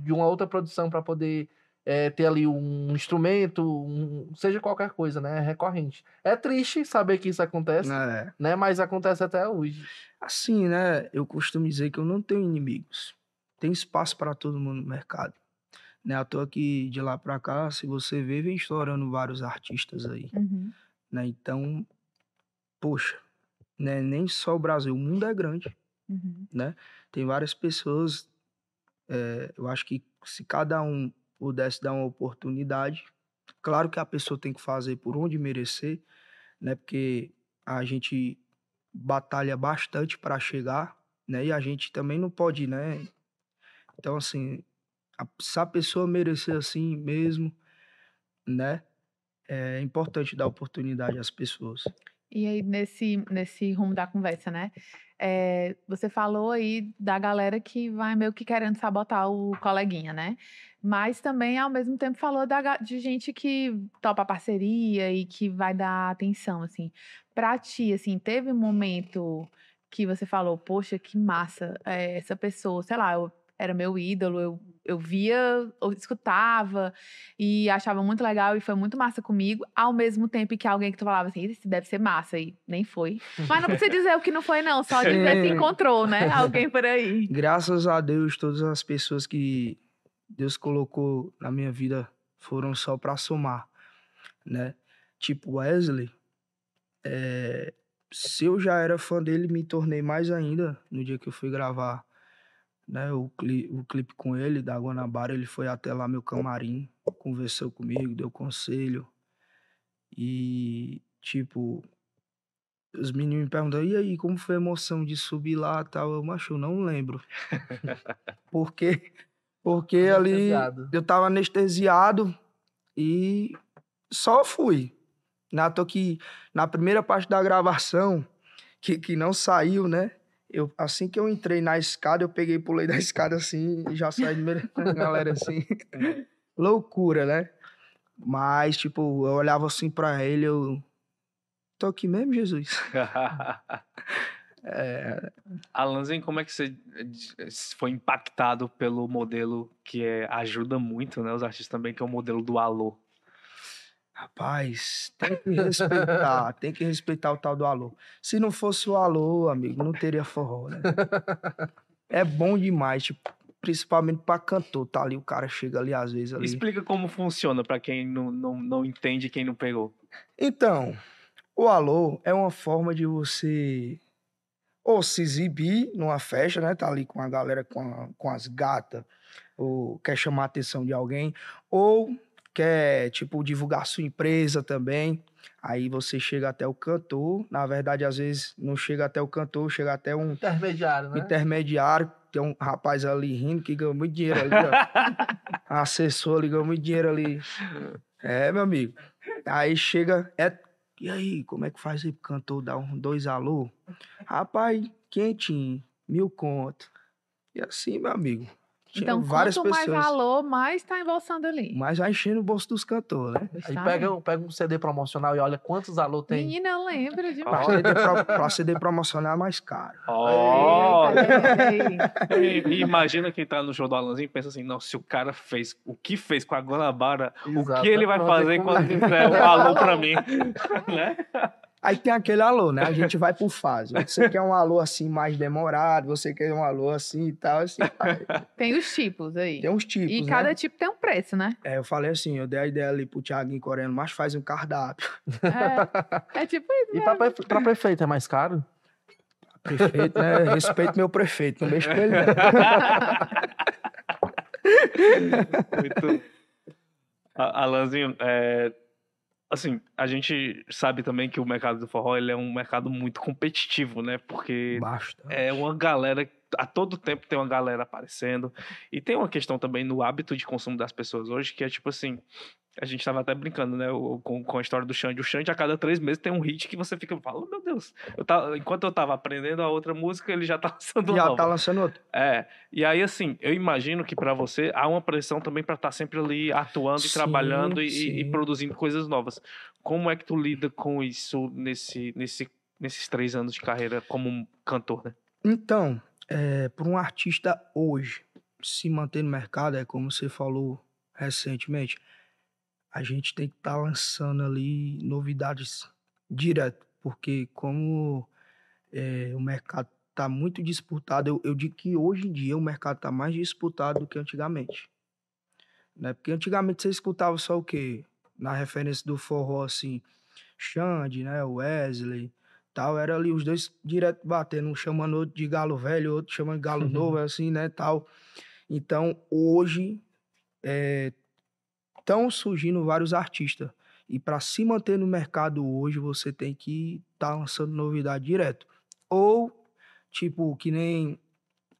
de uma outra produção para poder é, ter ali um instrumento, um, seja qualquer coisa, né? É recorrente. É triste saber que isso acontece, é. né? Mas acontece até hoje. Assim, né? Eu costumo dizer que eu não tenho inimigos. Tem espaço para todo mundo no mercado. Né? À toa que de lá para cá, se você vê, vem estourando vários artistas aí. Uhum. Né? Então, poxa, né? nem só o Brasil, o mundo é grande. Uhum. Né? Tem várias pessoas, é, eu acho que se cada um pudesse dar uma oportunidade. Claro que a pessoa tem que fazer por onde merecer, né? Porque a gente batalha bastante para chegar, né? E a gente também não pode, né? Então assim, a, se a pessoa merecer assim mesmo, né? É importante dar oportunidade às pessoas. E aí, nesse, nesse rumo da conversa, né? É, você falou aí da galera que vai meio que querendo sabotar o coleguinha, né? mas também ao mesmo tempo falou da, de gente que topa parceria e que vai dar atenção, assim. Pra ti, assim, teve um momento que você falou, poxa, que massa, é, essa pessoa, sei lá, eu, era meu ídolo, eu, eu via, eu escutava e achava muito legal e foi muito massa comigo, ao mesmo tempo que alguém que tu falava assim, isso deve ser massa, e nem foi. Mas não precisa (laughs) dizer o que não foi, não, só dizer se é. encontrou, né? Alguém por aí. Graças a Deus, todas as pessoas que Deus colocou na minha vida foram só para somar, né? Tipo, Wesley, é, se eu já era fã dele, me tornei mais ainda no dia que eu fui gravar né, o, cli o clipe com ele, da Guanabara. Ele foi até lá, meu camarim, conversou comigo, deu conselho. E, tipo, os meninos me perguntam, e aí, como foi a emoção de subir lá e tal? Eu, macho, eu não lembro. (laughs) Porque porque tá ali eu estava anestesiado e só fui. Na que na primeira parte da gravação, que, que não saiu, né? Eu, assim que eu entrei na escada, eu peguei, pulei da (laughs) escada assim e já saí de meio (laughs) galera assim. É. Loucura, né? Mas, tipo, eu olhava assim para ele, eu. Tô aqui mesmo, Jesus. (laughs) É... é. Alanzen, como é que você eh, eh, foi impactado pelo modelo que é, ajuda muito, né? Os artistas também, que é o modelo do alô. Rapaz, tem que respeitar, (laughs) tem que respeitar o tal do alô. Se não fosse o alô, amigo, não teria forró, né? (laughs) É bom demais, tipo, principalmente para cantor, tá ali, o cara chega ali às vezes ali. Explica como funciona para quem não, não, não entende, quem não pegou. Então, o alô é uma forma de você ou se exibir numa festa, né? Tá ali com a galera, com, a, com as gatas, ou quer chamar a atenção de alguém, ou quer, tipo, divulgar sua empresa também. Aí você chega até o cantor. Na verdade, às vezes não chega até o cantor, chega até um. Intermediário, né? Intermediário. Tem um rapaz ali rindo que ganhou muito dinheiro ali, ó. (laughs) Assessor ali ganhou muito dinheiro ali. É, meu amigo. Aí chega. É e aí, como é que faz aí pro cantor dar um, dois alô? Rapaz, quentinho, mil conto. E assim, meu amigo, então, várias quanto pessoas. mais valor, mais está embolsando ali. Mas vai enchendo o bolso dos cantores, né? Aí pega um, pega um CD promocional e olha quantos alô tem. Menina, não lembro de Pra CD, pro, pra CD promocional é mais caro. Oh! E, e imagina quem tá no show do Alanzinho e pensa assim, não, se o cara fez o que fez com a Guanabara, Exato. o que ele vai fazer quando fizer alô pra mim? (laughs) né? Aí tem aquele alô, né? A gente vai por fase. Você quer um alô assim mais demorado, você quer um alô assim e tal, assim. Aí. Tem os tipos aí. Tem uns tipos. E né? cada tipo tem um preço, né? É, eu falei assim, eu dei a ideia ali pro Thiaguinho Coreano, mas faz um cardápio. É, é tipo isso. E pra, pra prefeito é mais caro? Prefeito, né? Respeito meu prefeito, não mexo com ele, Muito. Alanzinho, é, assim, a gente sabe também que o mercado do forró ele é um mercado muito competitivo, né? Porque é uma galera a todo tempo tem uma galera aparecendo e tem uma questão também no hábito de consumo das pessoas hoje que é tipo assim, a gente estava até brincando, né, com, com a história do Xande. O Xande, a cada três meses, tem um hit que você fica, fala, meu Deus. Eu tava, enquanto eu estava aprendendo a outra música, ele já tá (laughs) lançando já nova. Já tá lançando outro É. E aí, assim, eu imagino que para você há uma pressão também para estar tá sempre ali atuando sim, e trabalhando e, e, produzindo coisas novas. Como é que tu lida com isso nesse, nesse, nesses três anos de carreira como cantor, né? Então, é, para um artista hoje se manter no mercado, é como você falou recentemente, a gente tem que estar tá lançando ali novidades direto, porque como é, o mercado está muito disputado, eu, eu, digo que hoje em dia o mercado está mais disputado do que antigamente. Né? Porque antigamente você escutava só o quê? Na referência do forró, assim, Xande, né? Wesley, tal, era ali os dois direto batendo, um chamando outro de galo velho, outro chamando de galo uhum. (laughs) novo, assim, né, tal. Então, hoje, é, estão surgindo vários artistas. E para se manter no mercado hoje, você tem que estar tá lançando novidade direto. Ou, tipo, que nem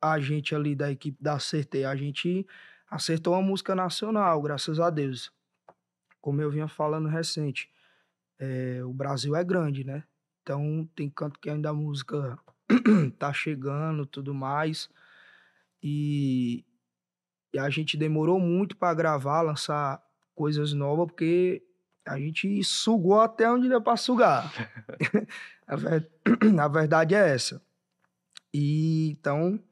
a gente ali da equipe da CT, a gente acertou uma música nacional, graças a Deus. Como eu vinha falando recente, é, o Brasil é grande, né? Então tem canto que ainda a música (clears throat) tá chegando, tudo mais. E, e a gente demorou muito para gravar, lançar coisas novas, porque a gente sugou até onde deu para sugar. (laughs) a, ver... a verdade é essa. E então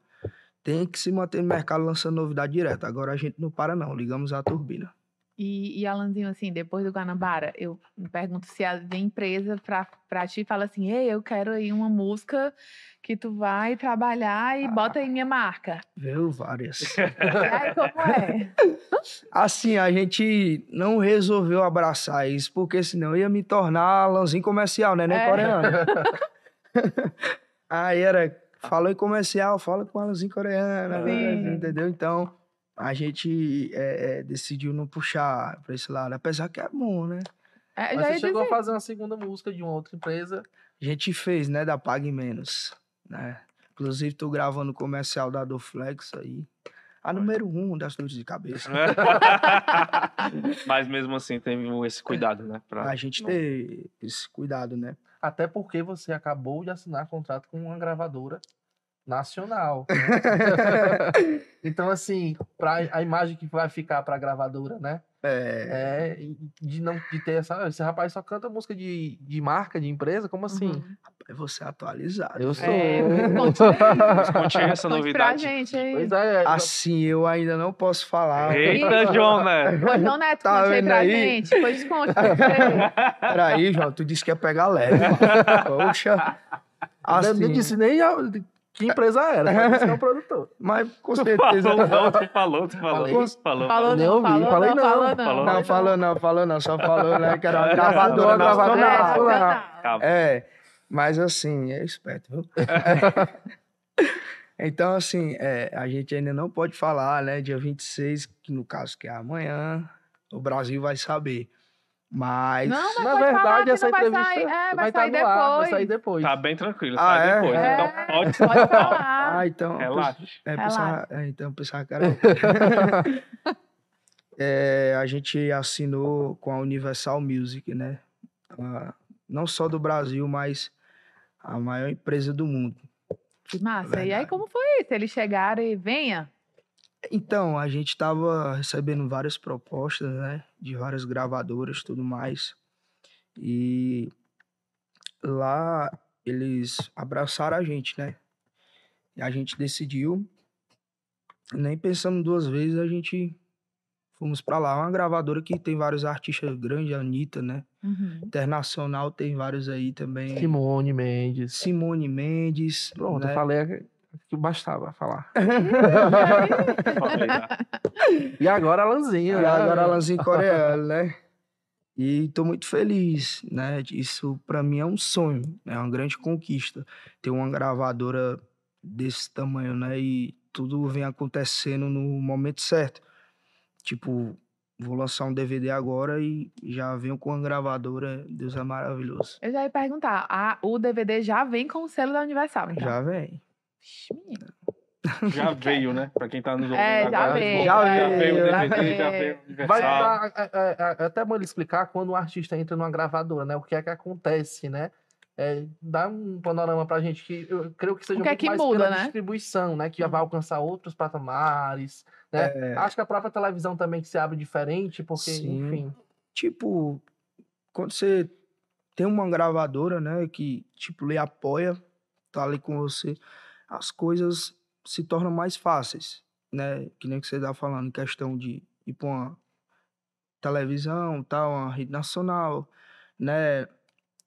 tem que se manter no mercado lançando novidade direta. Agora a gente não para, não. Ligamos a turbina. E, e Alanzinho, assim, depois do Guanabara, eu me pergunto se a empresa pra, pra ti fala assim: ei, eu quero aí uma música que tu vai trabalhar e ah, bota aí minha marca. viu várias. E aí, como é? (laughs) Assim, a gente não resolveu abraçar isso, porque senão ia me tornar Alanzinho comercial, né? Nem é. coreano. (laughs) aí era, falou em comercial, fala com Alanzinho coreano, Sim. entendeu? Então a gente é, é, decidiu não puxar para esse lado, apesar que é bom, né? É, Mas você chegou dizer. a fazer uma segunda música de uma outra empresa? A gente fez, né, da Pague Menos, né? Inclusive, tô gravando o comercial da Doflex aí. A número um das dores de cabeça. (laughs) Mas mesmo assim, tem esse cuidado, né? Pra... A gente ter esse cuidado, né? Até porque você acabou de assinar contrato com uma gravadora nacional. Né? (laughs) então, assim, pra, a imagem que vai ficar para a gravadora, né? É. é. de não de ter essa. Esse rapaz só canta música de, de marca, de empresa, como assim? Uhum. Rapaz, você é atualizado. Eu é. sou. É, conte, (laughs) conte essa conte novidade. Pra gente, aí. Pois é, assim, eu ainda não posso falar. Eita, João, né? Pois não, Neto, tá conte aí pra aí? gente. Pois (laughs) conte. Peraí, João, tu disse que ia pegar leve. Poxa. Assim, não disse nem que empresa era? Você é um produtor. (laughs) Mas com certeza. Falou, não, tu falou, tu falou. (laughs) Falei. Falou, falou, não, ouvi, falou, falei não. Falou, não, falou, não, falou, não, falou, não, só falou, né? Que era uma (laughs) gravadora não. Né. É, mas assim, é esperto, viu? Então, assim, é, a gente ainda não pode falar, né? Dia 26, que no caso que é amanhã, o Brasil vai saber. Mas, não, mas na verdade, essa entrevista vai sair, é, vai, vai tá sair estar depois. Ar, vai sair depois. Tá bem tranquilo, ah, sai é? depois. É. Então pode, pode falar. Ah, então. Relaxa. É, pensar, é, então, pensar, cara. (laughs) É, a gente assinou com a Universal Music, né? não só do Brasil, mas a maior empresa do mundo. Que massa. E aí, como foi isso? Eles chegaram e venha? Então, a gente estava recebendo várias propostas, né? de várias gravadoras tudo mais. E lá eles abraçaram a gente, né? E a gente decidiu, nem pensando duas vezes, a gente fomos para lá. É uma gravadora que tem vários artistas grandes, a Anitta, né? Uhum. Internacional tem vários aí também. Simone Mendes. Simone Mendes. Pronto, né? eu falei que bastava falar. (laughs) e agora Alanzinho. Né? E agora Alanzinho coreano, né? E estou muito feliz, né? Isso para mim é um sonho, é uma grande conquista. Ter uma gravadora desse tamanho, né? E tudo vem acontecendo no momento certo. Tipo, vou lançar um DVD agora e já venho com a gravadora. Deus é maravilhoso. Eu já ia perguntar, a, o DVD já vem com o selo da Universal, então? Já vem. Já veio, né? Pra quem tá nos ouvindo. É, já, agora, veio, já, já veio. já, veio. veio. Já veio Vai dar, é, é, é, é até bom explicar quando o artista entra numa gravadora, né? O que é que acontece, né? É, dá um panorama pra gente que eu creio que seja o que é que mais muda, né? distribuição, né? Que vai alcançar outros patamares, né? É... Acho que a própria televisão também que se abre diferente, porque, Sim. enfim... Tipo, quando você tem uma gravadora, né? Que, tipo, lhe apoia, tá ali com você as coisas se tornam mais fáceis, né? Que nem que você está falando, em questão de ir para uma televisão, tal, uma rede nacional, né?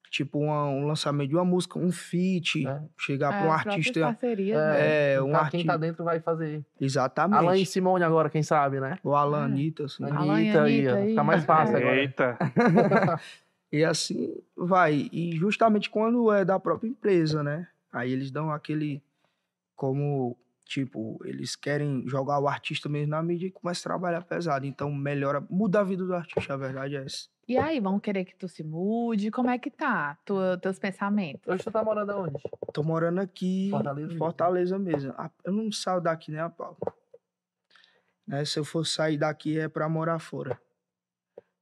Tipo uma, um lançamento de uma música, um feat, é. chegar é, para um artista. Parcerias, é, né? É, então um artista. Quem tá dentro vai fazer. Exatamente. Alan e Simone agora, quem sabe, né? O Alan, é. Anitta, assim. Anitta, Anitta, Anitta aí, fica mais fácil agora. Eita! (laughs) e assim vai. E justamente quando é da própria empresa, né? Aí eles dão aquele como, tipo, eles querem jogar o artista mesmo na mídia e começa a trabalhar pesado. Então, melhora, muda a vida do artista, a verdade é essa. E aí, vão querer que tu se mude? Como é que tá Tu, teus pensamentos? Hoje tu tá morando aonde? Tô morando aqui, Fortaleza, Fortaleza mesmo. Eu não saio daqui nem a pau. Né? Se eu for sair daqui é pra morar fora.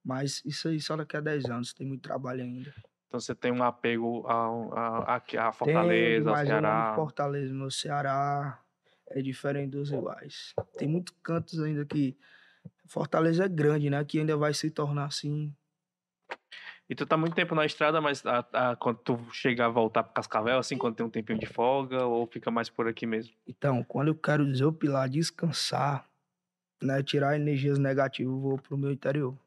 Mas isso aí só daqui a 10 anos, tem muito trabalho ainda. Então você tem um apego a, a, a Fortaleza, ao Ceará. Fortaleza no Ceará é diferente dos iguais. Tem muitos cantos ainda que Fortaleza é grande, né? Que ainda vai se tornar assim. E tu tá muito tempo na estrada, mas a, a, quando tu chegar a voltar para Cascavel, assim, quando tem um tempinho de folga, ou fica mais por aqui mesmo? Então, quando eu quero desopilar, descansar, né? Tirar energias negativas, eu vou pro meu interior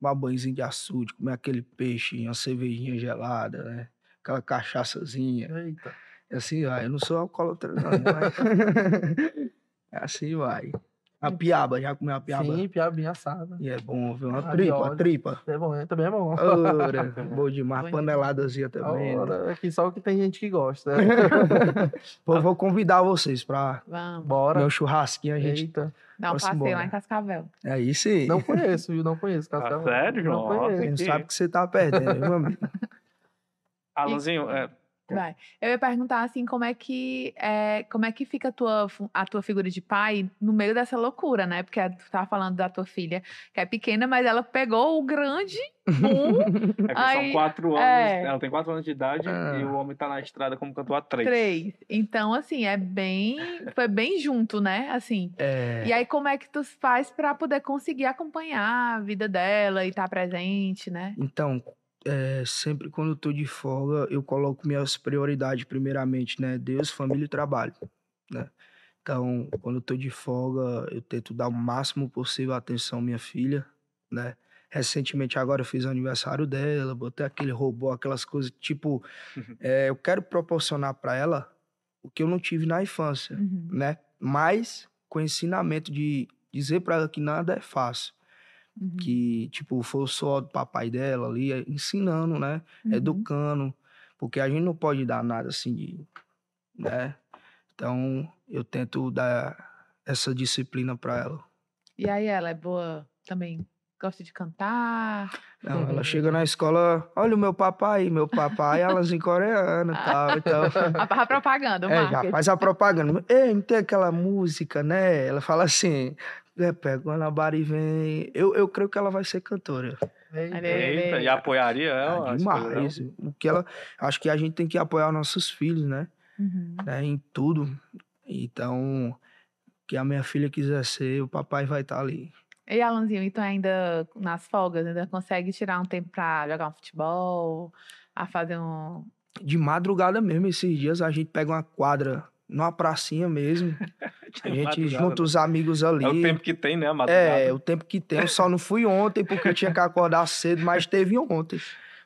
tomar banhozinho de açude, comer aquele peixe, uma cervejinha gelada, né? Aquela cachaçazinha. Eita. E é assim vai. Eu não sou alcoólatra, não, (laughs) mas. (laughs) É assim vai. A piaba, já comeu a piaba? Sim, piaba assada. E é bom, viu? Uma tripa, tripa. É bom, é, também é bom. Ora, (laughs) bom demais, paneladazinha também. Ora, né? Aqui só que tem gente que gosta. (laughs) Pô, vou convidar vocês pra Vamos. Bora. meu churrasquinho, a gente... Eita. Dá um passeio embora. lá em Cascavel. É isso aí. Não conheço, viu? Não conheço ah, Cascavel. Ah, sério, João? Não conheço. que... sabe que você tá perdendo, meu amigo. (laughs) Alanzinho, é... Vai. Eu ia perguntar assim, como é que é, como é que fica a tua, a tua figura de pai no meio dessa loucura, né? Porque tu tava falando da tua filha, que é pequena, mas ela pegou o grande um. (laughs) É aí, são quatro anos, é... ela tem quatro anos de idade ah. e o homem tá na estrada como cantor há três. Três. Então, assim, é bem. Foi bem junto, né? Assim. É... E aí, como é que tu faz para poder conseguir acompanhar a vida dela e estar tá presente, né? Então, é, sempre quando eu tô de folga, eu coloco minhas prioridades primeiramente, né? Deus, família e trabalho, né? Então, quando eu tô de folga, eu tento dar o máximo possível atenção à minha filha, né? Recentemente agora eu fiz o aniversário dela, botei aquele robô, aquelas coisas, tipo, uhum. é, eu quero proporcionar para ela o que eu não tive na infância, uhum. né? Mas com ensinamento de dizer para ela que nada é fácil Uhum. Que, tipo, foi o suor do papai dela ali, eh, ensinando, né? Uhum. Educando. Porque a gente não pode dar nada assim, de, né? Então, eu tento dar essa disciplina para ela. E aí, ela é boa também gosta de cantar. Não, ela uhum. chega na escola, olha o meu papai, meu papai, elas é em coreano e ah, tal. Então... A, (laughs) a propaganda, o é, já faz a propaganda. Ei, não tem aquela música, né? Ela fala assim, é, pega Guanabara e vem. Eu, eu creio que ela vai ser cantora. Eita, Eita e apoiaria ela? É demais. O que ela, acho que a gente tem que apoiar nossos filhos, né? Uhum. né? Em tudo. Então, que a minha filha quiser ser, o papai vai estar tá ali. E Alanzinho, então ainda nas folgas, ainda consegue tirar um tempo pra jogar um futebol, a fazer um. De madrugada mesmo, esses dias a gente pega uma quadra numa pracinha mesmo. (laughs) (laughs) A gente junta né? os amigos ali. É o tempo que tem, né, é, madrugada? É, o tempo que tem. Eu só não fui ontem porque eu tinha que acordar cedo, mas teve ontem.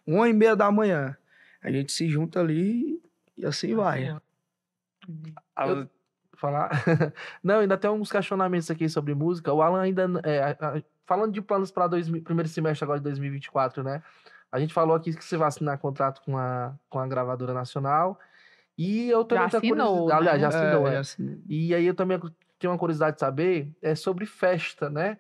Uma e meia da manhã. A gente se junta ali e assim, assim vai. Eu... Falar. (laughs) não, ainda tem alguns questionamentos aqui sobre música. O Alan ainda. É, falando de planos para o primeiro semestre agora de 2024, né? A gente falou aqui que você vai assinar contrato com a, com a gravadora nacional e eu também já tenho assinou, curiosidade. Né? já assinou, é, é. Já E aí eu também tenho uma curiosidade de saber é sobre festa, né?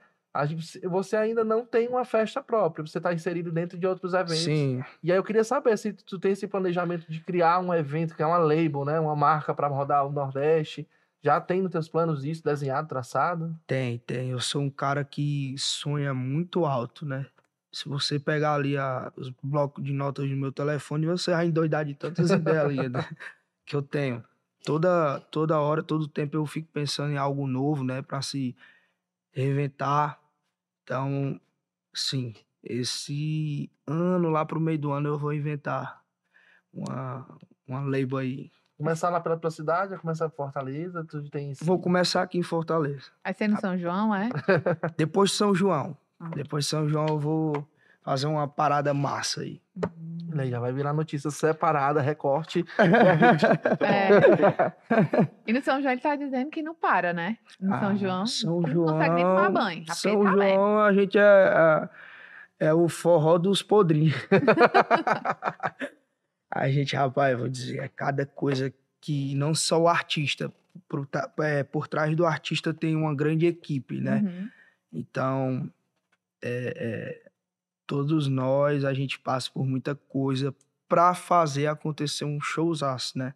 você ainda não tem uma festa própria, você está inserido dentro de outros eventos. Sim. E aí eu queria saber se tu tem esse planejamento de criar um evento que é uma label, né? Uma marca para rodar o Nordeste. Já tem nos teus planos isso desenhado, traçado? Tem, tem. Eu sou um cara que sonha muito alto, né? Se você pegar ali a, os blocos de notas do meu telefone, você vai endoidar de tantas (laughs) ideias ali, né? que eu tenho. Toda, toda hora, todo tempo eu fico pensando em algo novo, né, para se reinventar. Então, sim, esse ano, lá pro meio do ano, eu vou inventar uma, uma label aí. Começar lá pela tua cidade, começar em Fortaleza, tu tem... Vou começar aqui em Fortaleza. você é no tá. São João, é? (laughs) Depois de São João. Ah. Depois de São João eu vou fazer uma parada massa aí. Uhum. Aí já vai virar notícia separada, recorte. (laughs) é. (laughs) E no São João ele tá dizendo que não para, né? No ah, São João. São João. Não consegue nem tomar banho. São João, a gente é, é o forró dos podrinhos. (laughs) a gente, rapaz, vou dizer, é cada coisa que não só o artista, por, tá, é, por trás do artista tem uma grande equipe, né? Uhum. Então, é, é, Todos nós, a gente passa por muita coisa para fazer acontecer um showzaço, né?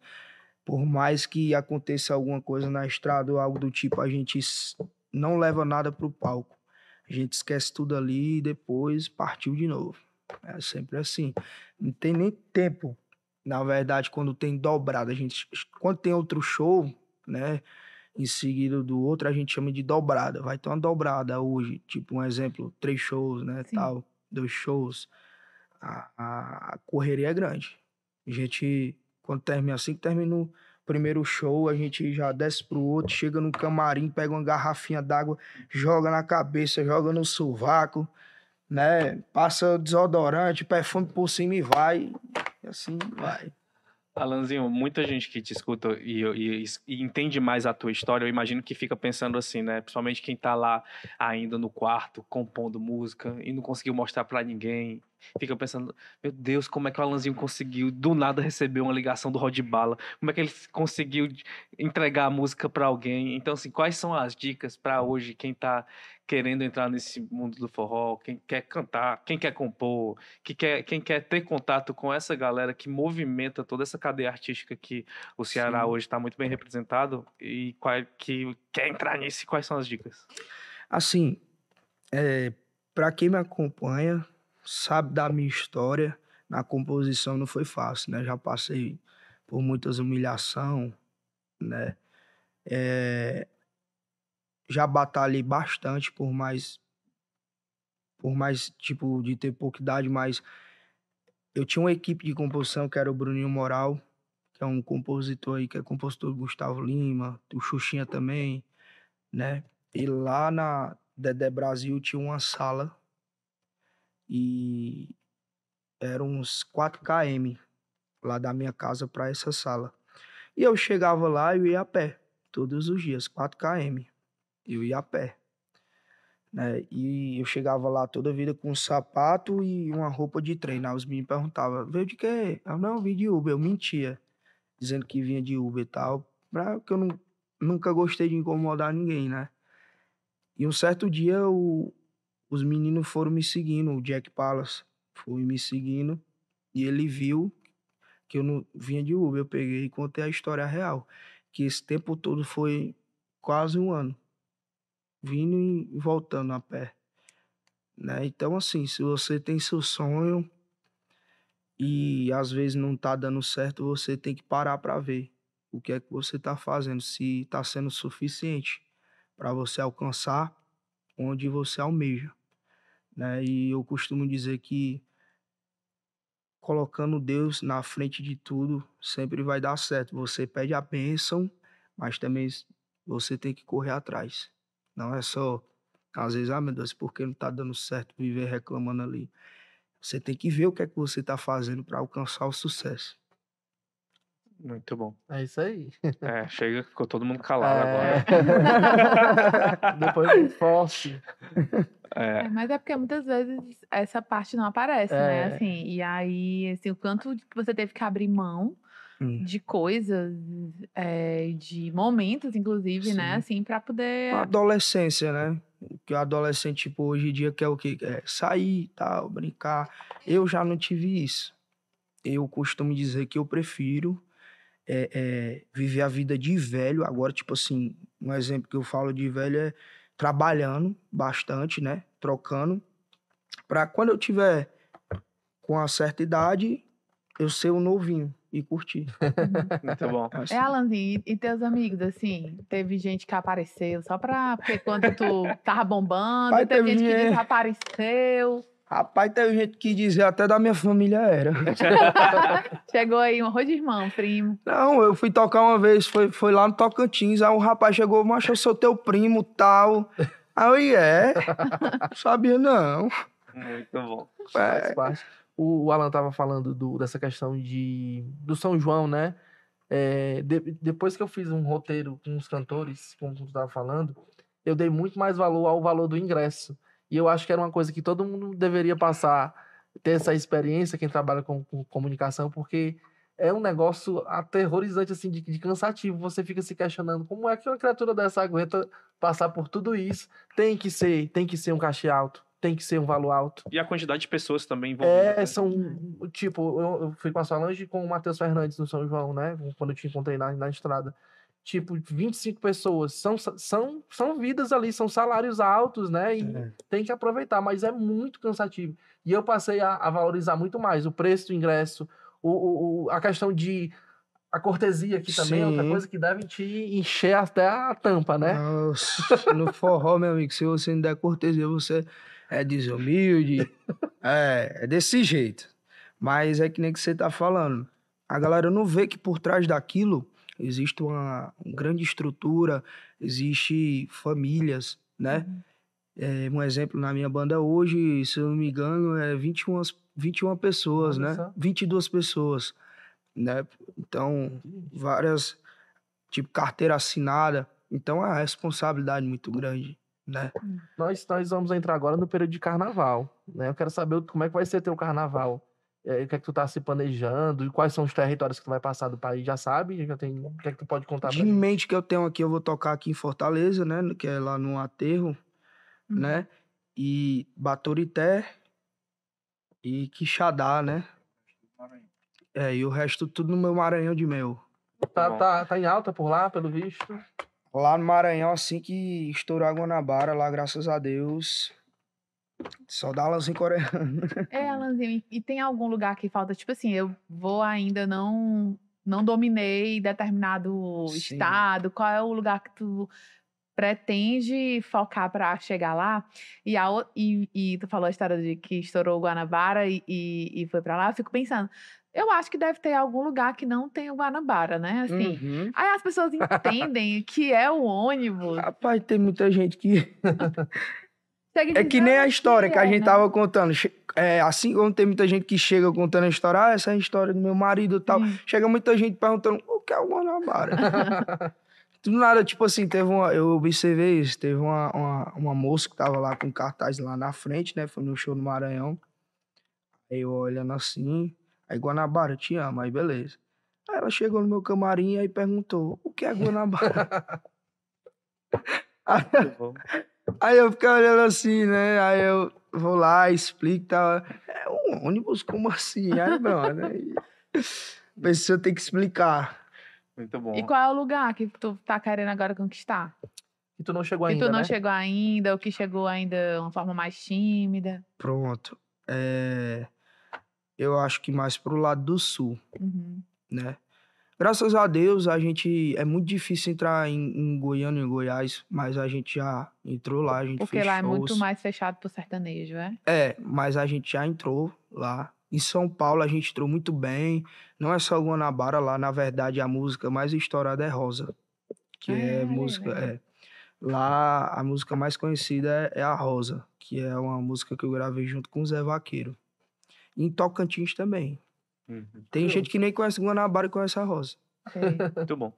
Por mais que aconteça alguma coisa na estrada ou algo do tipo, a gente não leva nada pro palco. A gente esquece tudo ali e depois partiu de novo. É sempre assim. Não tem nem tempo. Na verdade, quando tem dobrada, a gente quando tem outro show, né, em seguida do outro, a gente chama de dobrada. Vai ter uma dobrada hoje, tipo um exemplo, três shows, né, Sim. tal dos shows, a, a correria é grande. A gente, quando termina assim que termina o primeiro show, a gente já desce pro outro, chega no camarim, pega uma garrafinha d'água, joga na cabeça, joga no sovaco, né? Passa desodorante, perfume por cima e vai. E assim vai. Alanzinho, muita gente que te escuta e, e, e, entende mais a tua história, eu imagino que fica pensando assim, né? Principalmente quem tá lá ainda no quarto, compondo música e não conseguiu mostrar para ninguém. Fica pensando, meu Deus, como é que o Alanzinho conseguiu do nada receber uma ligação do Rod Bala? Como é que ele conseguiu entregar a música para alguém? Então, assim, quais são as dicas para hoje quem tá querendo entrar nesse mundo do forró, quem quer cantar, quem quer compor, que quer, quem quer ter contato com essa galera que movimenta toda essa cadeia artística que o Ceará Sim. hoje está muito bem representado e qual, que quer entrar nisso, quais são as dicas? Assim, é, para quem me acompanha, sabe da minha história, na composição não foi fácil, né? Já passei por muitas humilhação, né? É, já batalhei bastante por mais por mais tipo de ter pouca idade, mas eu tinha uma equipe de composição que era o Bruninho Moral, que é um compositor aí, que é compositor do Gustavo Lima, o Xuxinha também, né? E lá na Dedé Brasil tinha uma sala e eram uns 4 km lá da minha casa para essa sala. E eu chegava lá e ia a pé todos os dias, 4 km eu ia a pé. Né? E eu chegava lá toda vida com um sapato e uma roupa de treino. os meninos perguntavam, veio de quê? Eu não, vim de Uber. Eu mentia, dizendo que vinha de Uber e tal, porque eu não, nunca gostei de incomodar ninguém, né? E um certo dia o, os meninos foram me seguindo, o Jack Palace foi me seguindo e ele viu que eu não vinha de Uber. Eu peguei e contei a história real, que esse tempo todo foi quase um ano vindo e voltando a pé. Né? Então, assim, se você tem seu sonho e às vezes não está dando certo, você tem que parar para ver o que é que você está fazendo, se está sendo suficiente para você alcançar onde você almeja. Né? E eu costumo dizer que colocando Deus na frente de tudo sempre vai dar certo. Você pede a bênção, mas também você tem que correr atrás. Não é só, às vezes, ah, meu Deus, por que não está dando certo viver reclamando ali? Você tem que ver o que é que você está fazendo para alcançar o sucesso. Muito bom. É isso aí. É, chega, ficou todo mundo (laughs) calado é... agora. (laughs) Depois forte. É. é. mas é porque muitas vezes essa parte não aparece, né? é. né? Assim, e aí, assim, o quanto você teve que abrir mão Hum. de coisas, é, de momentos, inclusive, né, Sim. né? Assim, para poder. A adolescência, né? Que o adolescente, tipo, hoje em dia quer o quê? É sair, tal, brincar. Eu já não tive isso. Eu costumo dizer que eu prefiro é, é, viver a vida de velho. Agora, tipo assim, um exemplo que eu falo de velho é trabalhando bastante, né? Trocando. Para quando eu tiver com uma certa idade, eu ser o novinho e curtir. Uhum. Muito bom. É, Alanzinho, e, teus amigos, assim, teve gente que apareceu só pra. Porque quando tu tava bombando, Pai, teve, teve gente que desapareceu. Rapaz, teve gente que dizia até da minha família era. (laughs) chegou aí um arroz de irmão, primo. Não, eu fui tocar uma vez, foi, foi lá no Tocantins, aí um rapaz chegou, mas eu sou teu primo, tal. Aí eu, é, (laughs) sabia não. Muito bom. É, Faz parte o, Alan estava falando do, dessa questão de, do São João, né? É, de, depois que eu fiz um roteiro com os cantores, como tu estava falando, eu dei muito mais valor ao valor do ingresso. E eu acho que era uma coisa que todo mundo deveria passar, ter essa experiência, quem trabalha com, com comunicação, porque é um negócio aterrorizante, assim, de, de, cansativo. Você fica se questionando como é que uma criatura dessa aguenta passar por tudo isso. Tem que ser, tem que ser um cachê alto tem que ser um valor alto. E a quantidade de pessoas também envolvidas. É, né? são. Tipo, eu, eu, fui com a Solange e com o Matheus Fernandes no São João, né? Quando eu te encontrei na, na estrada. Tipo, 25 pessoas. São, são, são vidas ali, são salários altos, né? E é. tem que aproveitar, mas é muito cansativo. E eu passei a, a valorizar muito mais o preço do ingresso, o, o, o a questão de a cortesia aqui também Sim. é outra coisa que deve te encher até a tampa, né? Nossa, no forró, meu amigo, se você não der cortesia, você é desumilde, (laughs) é, é desse jeito. Mas é que nem que você tá falando. A galera não vê que por trás daquilo existe uma, uma grande estrutura, existe famílias, né? Uhum. É, um exemplo, na minha banda hoje, se eu não me engano, é 21, 21 pessoas, né? 22 pessoas, né? Então, várias, tipo, carteira assinada. Então, é uma responsabilidade muito grande né? Hum. Nós, nós vamos entrar agora no período de carnaval, né? Eu quero saber como é que vai ser teu carnaval. É, o que é que tu tá se planejando e quais são os territórios que tu vai passar do país, já sabe? Já tem, o que é que tu pode contar De mente que eu tenho aqui, eu vou tocar aqui em Fortaleza, né? Que é lá no Aterro, hum. né? E Baturité e Quixadá, né? É, e o resto tudo no meu Maranhão de mel. Tá, tá, tá, tá em alta por lá, pelo visto. Lá no Maranhão, assim que estourou a Guanabara, lá, graças a Deus, só dá Alanzinho coreano. (laughs) É, Alanzinho. E tem algum lugar que falta? Tipo assim, eu vou ainda não não dominei determinado Sim. estado. Qual é o lugar que tu pretende focar para chegar lá? E, a, e, e, tu falou a história de que estourou o Guanabara e, e, e foi para lá. Eu fico pensando, eu acho que deve ter algum lugar que não tem o Guanabara, né? Assim, uhum. Aí as pessoas entendem que é o ônibus. Rapaz, tem muita gente que. (laughs) é que nem a história que, que a é, gente é, tava contando. É, assim como tem muita gente que chega contando a história, ah, essa é a história do meu marido e tal. Hum. Chega muita gente perguntando o que é o Guanabara. (laughs) Do nada, tipo assim, teve uma. Eu observei isso, teve uma, uma, uma moça que tava lá com cartaz lá na frente, né? Foi no show do Maranhão. Aí eu olhando assim, Aí, é Guanabara, eu te amo. Aí, beleza. Aí ela chegou no meu camarim e aí perguntou: o que é Guanabara? (laughs) aí, aí, eu fiquei olhando assim, né? Aí eu vou lá, explico e tal. É um ônibus, como assim? Aí, não, né? a eu tenho que explicar. Muito bom. E qual é o lugar que tu tá querendo agora conquistar? Que tu não chegou que ainda. Que tu não né? chegou ainda, O que chegou ainda de uma forma mais tímida. Pronto. É eu acho que mais pro lado do sul, uhum. né? Graças a Deus, a gente. É muito difícil entrar em, em Goiânia, em Goiás, mas a gente já entrou lá, a gente Porque fez lá é shows. é muito mais fechado pro sertanejo, é? É, mas a gente já entrou lá. Em São Paulo a gente entrou muito bem. Não é só Guanabara lá, na verdade, a música mais estourada é Rosa. Que ah, é, é música. É. Lá a música mais conhecida é, é a Rosa, que é uma música que eu gravei junto com o Zé Vaqueiro em Tocantins também. Uhum. Tem gente que nem conhece Guanabara e conhece a Rosa. É. Muito bom.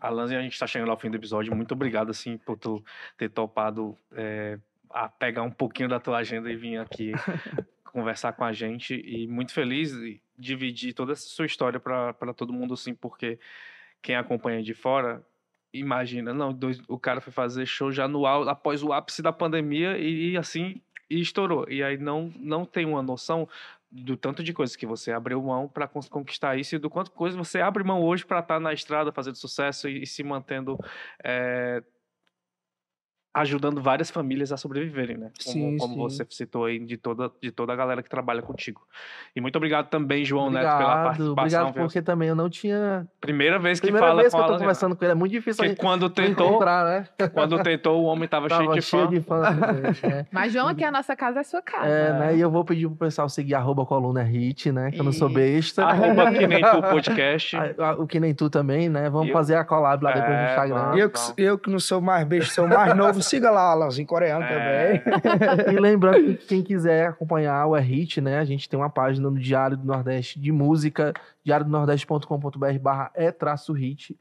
Alan, a gente está chegando ao fim do episódio. Muito obrigado, assim, por tu ter topado é, a pegar um pouquinho da tua agenda e vir aqui (laughs) conversar com a gente. E muito feliz de dividir toda essa sua história para todo mundo, assim, porque quem acompanha de fora imagina, não, dois, o cara foi fazer show já no após o ápice da pandemia e, e assim e estourou. E aí não, não tem uma noção do tanto de coisas que você abriu mão para conquistar isso e do quanto coisa você abre mão hoje para estar tá na estrada fazendo sucesso e, e se mantendo é, ajudando várias famílias a sobreviverem, né? Como, sim, como sim. você citou aí, de toda, de toda a galera que trabalha contigo. E muito obrigado também, João obrigado, Neto, pela participação. Obrigado, porque viu? também eu não tinha... Primeira vez que Primeira fala vez que eu tô né? conversando com ele, é muito difícil porque quando (laughs) tentou, né? Quando tentou, o homem tava, (laughs) tava cheio de cheio fã. De fã né? É. (laughs) Mas, João, aqui a nossa casa é sua casa. É, né? né? E eu vou pedir pro pessoal seguir arroba coluna hit, né? Que e... eu não sou besta. Arroba que nem tu podcast. O que nem tu também, né? Vamos fazer a collab lá depois é, no Instagram. eu, eu que não sou mais besta, sou mais novo Siga lá, Alas, em coreano é. também. (laughs) e lembrando que quem quiser acompanhar o é Hit, né? A gente tem uma página no Diário do Nordeste de música, diariodonordeste.com.br barra é traço hit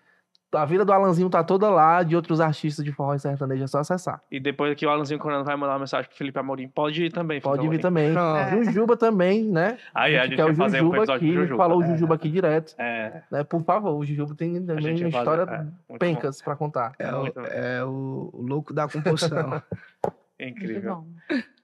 a vida do Alanzinho tá toda lá, de outros artistas de forró e sertanejo, é só acessar. E depois aqui o Alanzinho Coronel vai mandar uma mensagem pro Felipe Amorim. Pode ir também, Felipe Pode vir também. É. Jujuba também, né? Aí a gente, a gente quer fazer um episódio aqui, Jujuba. A gente falou é. Jujuba aqui direto. É. Né? Por favor, o Jujuba tem também uma história fazer, é, pencas bom. pra contar. É, o, é o louco da composição. (laughs) Incrível.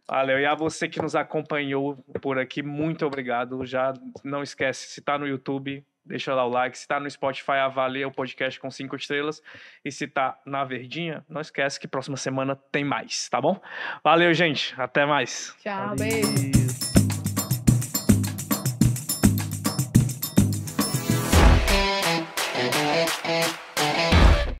Valeu. E a você que nos acompanhou por aqui, muito obrigado. Já não esquece, se tá no YouTube, deixa lá o like. Se tá no Spotify, avalia o podcast com cinco estrelas. E se tá na verdinha, não esquece que próxima semana tem mais, tá bom? Valeu, gente. Até mais. Tchau, Valeu. beijo.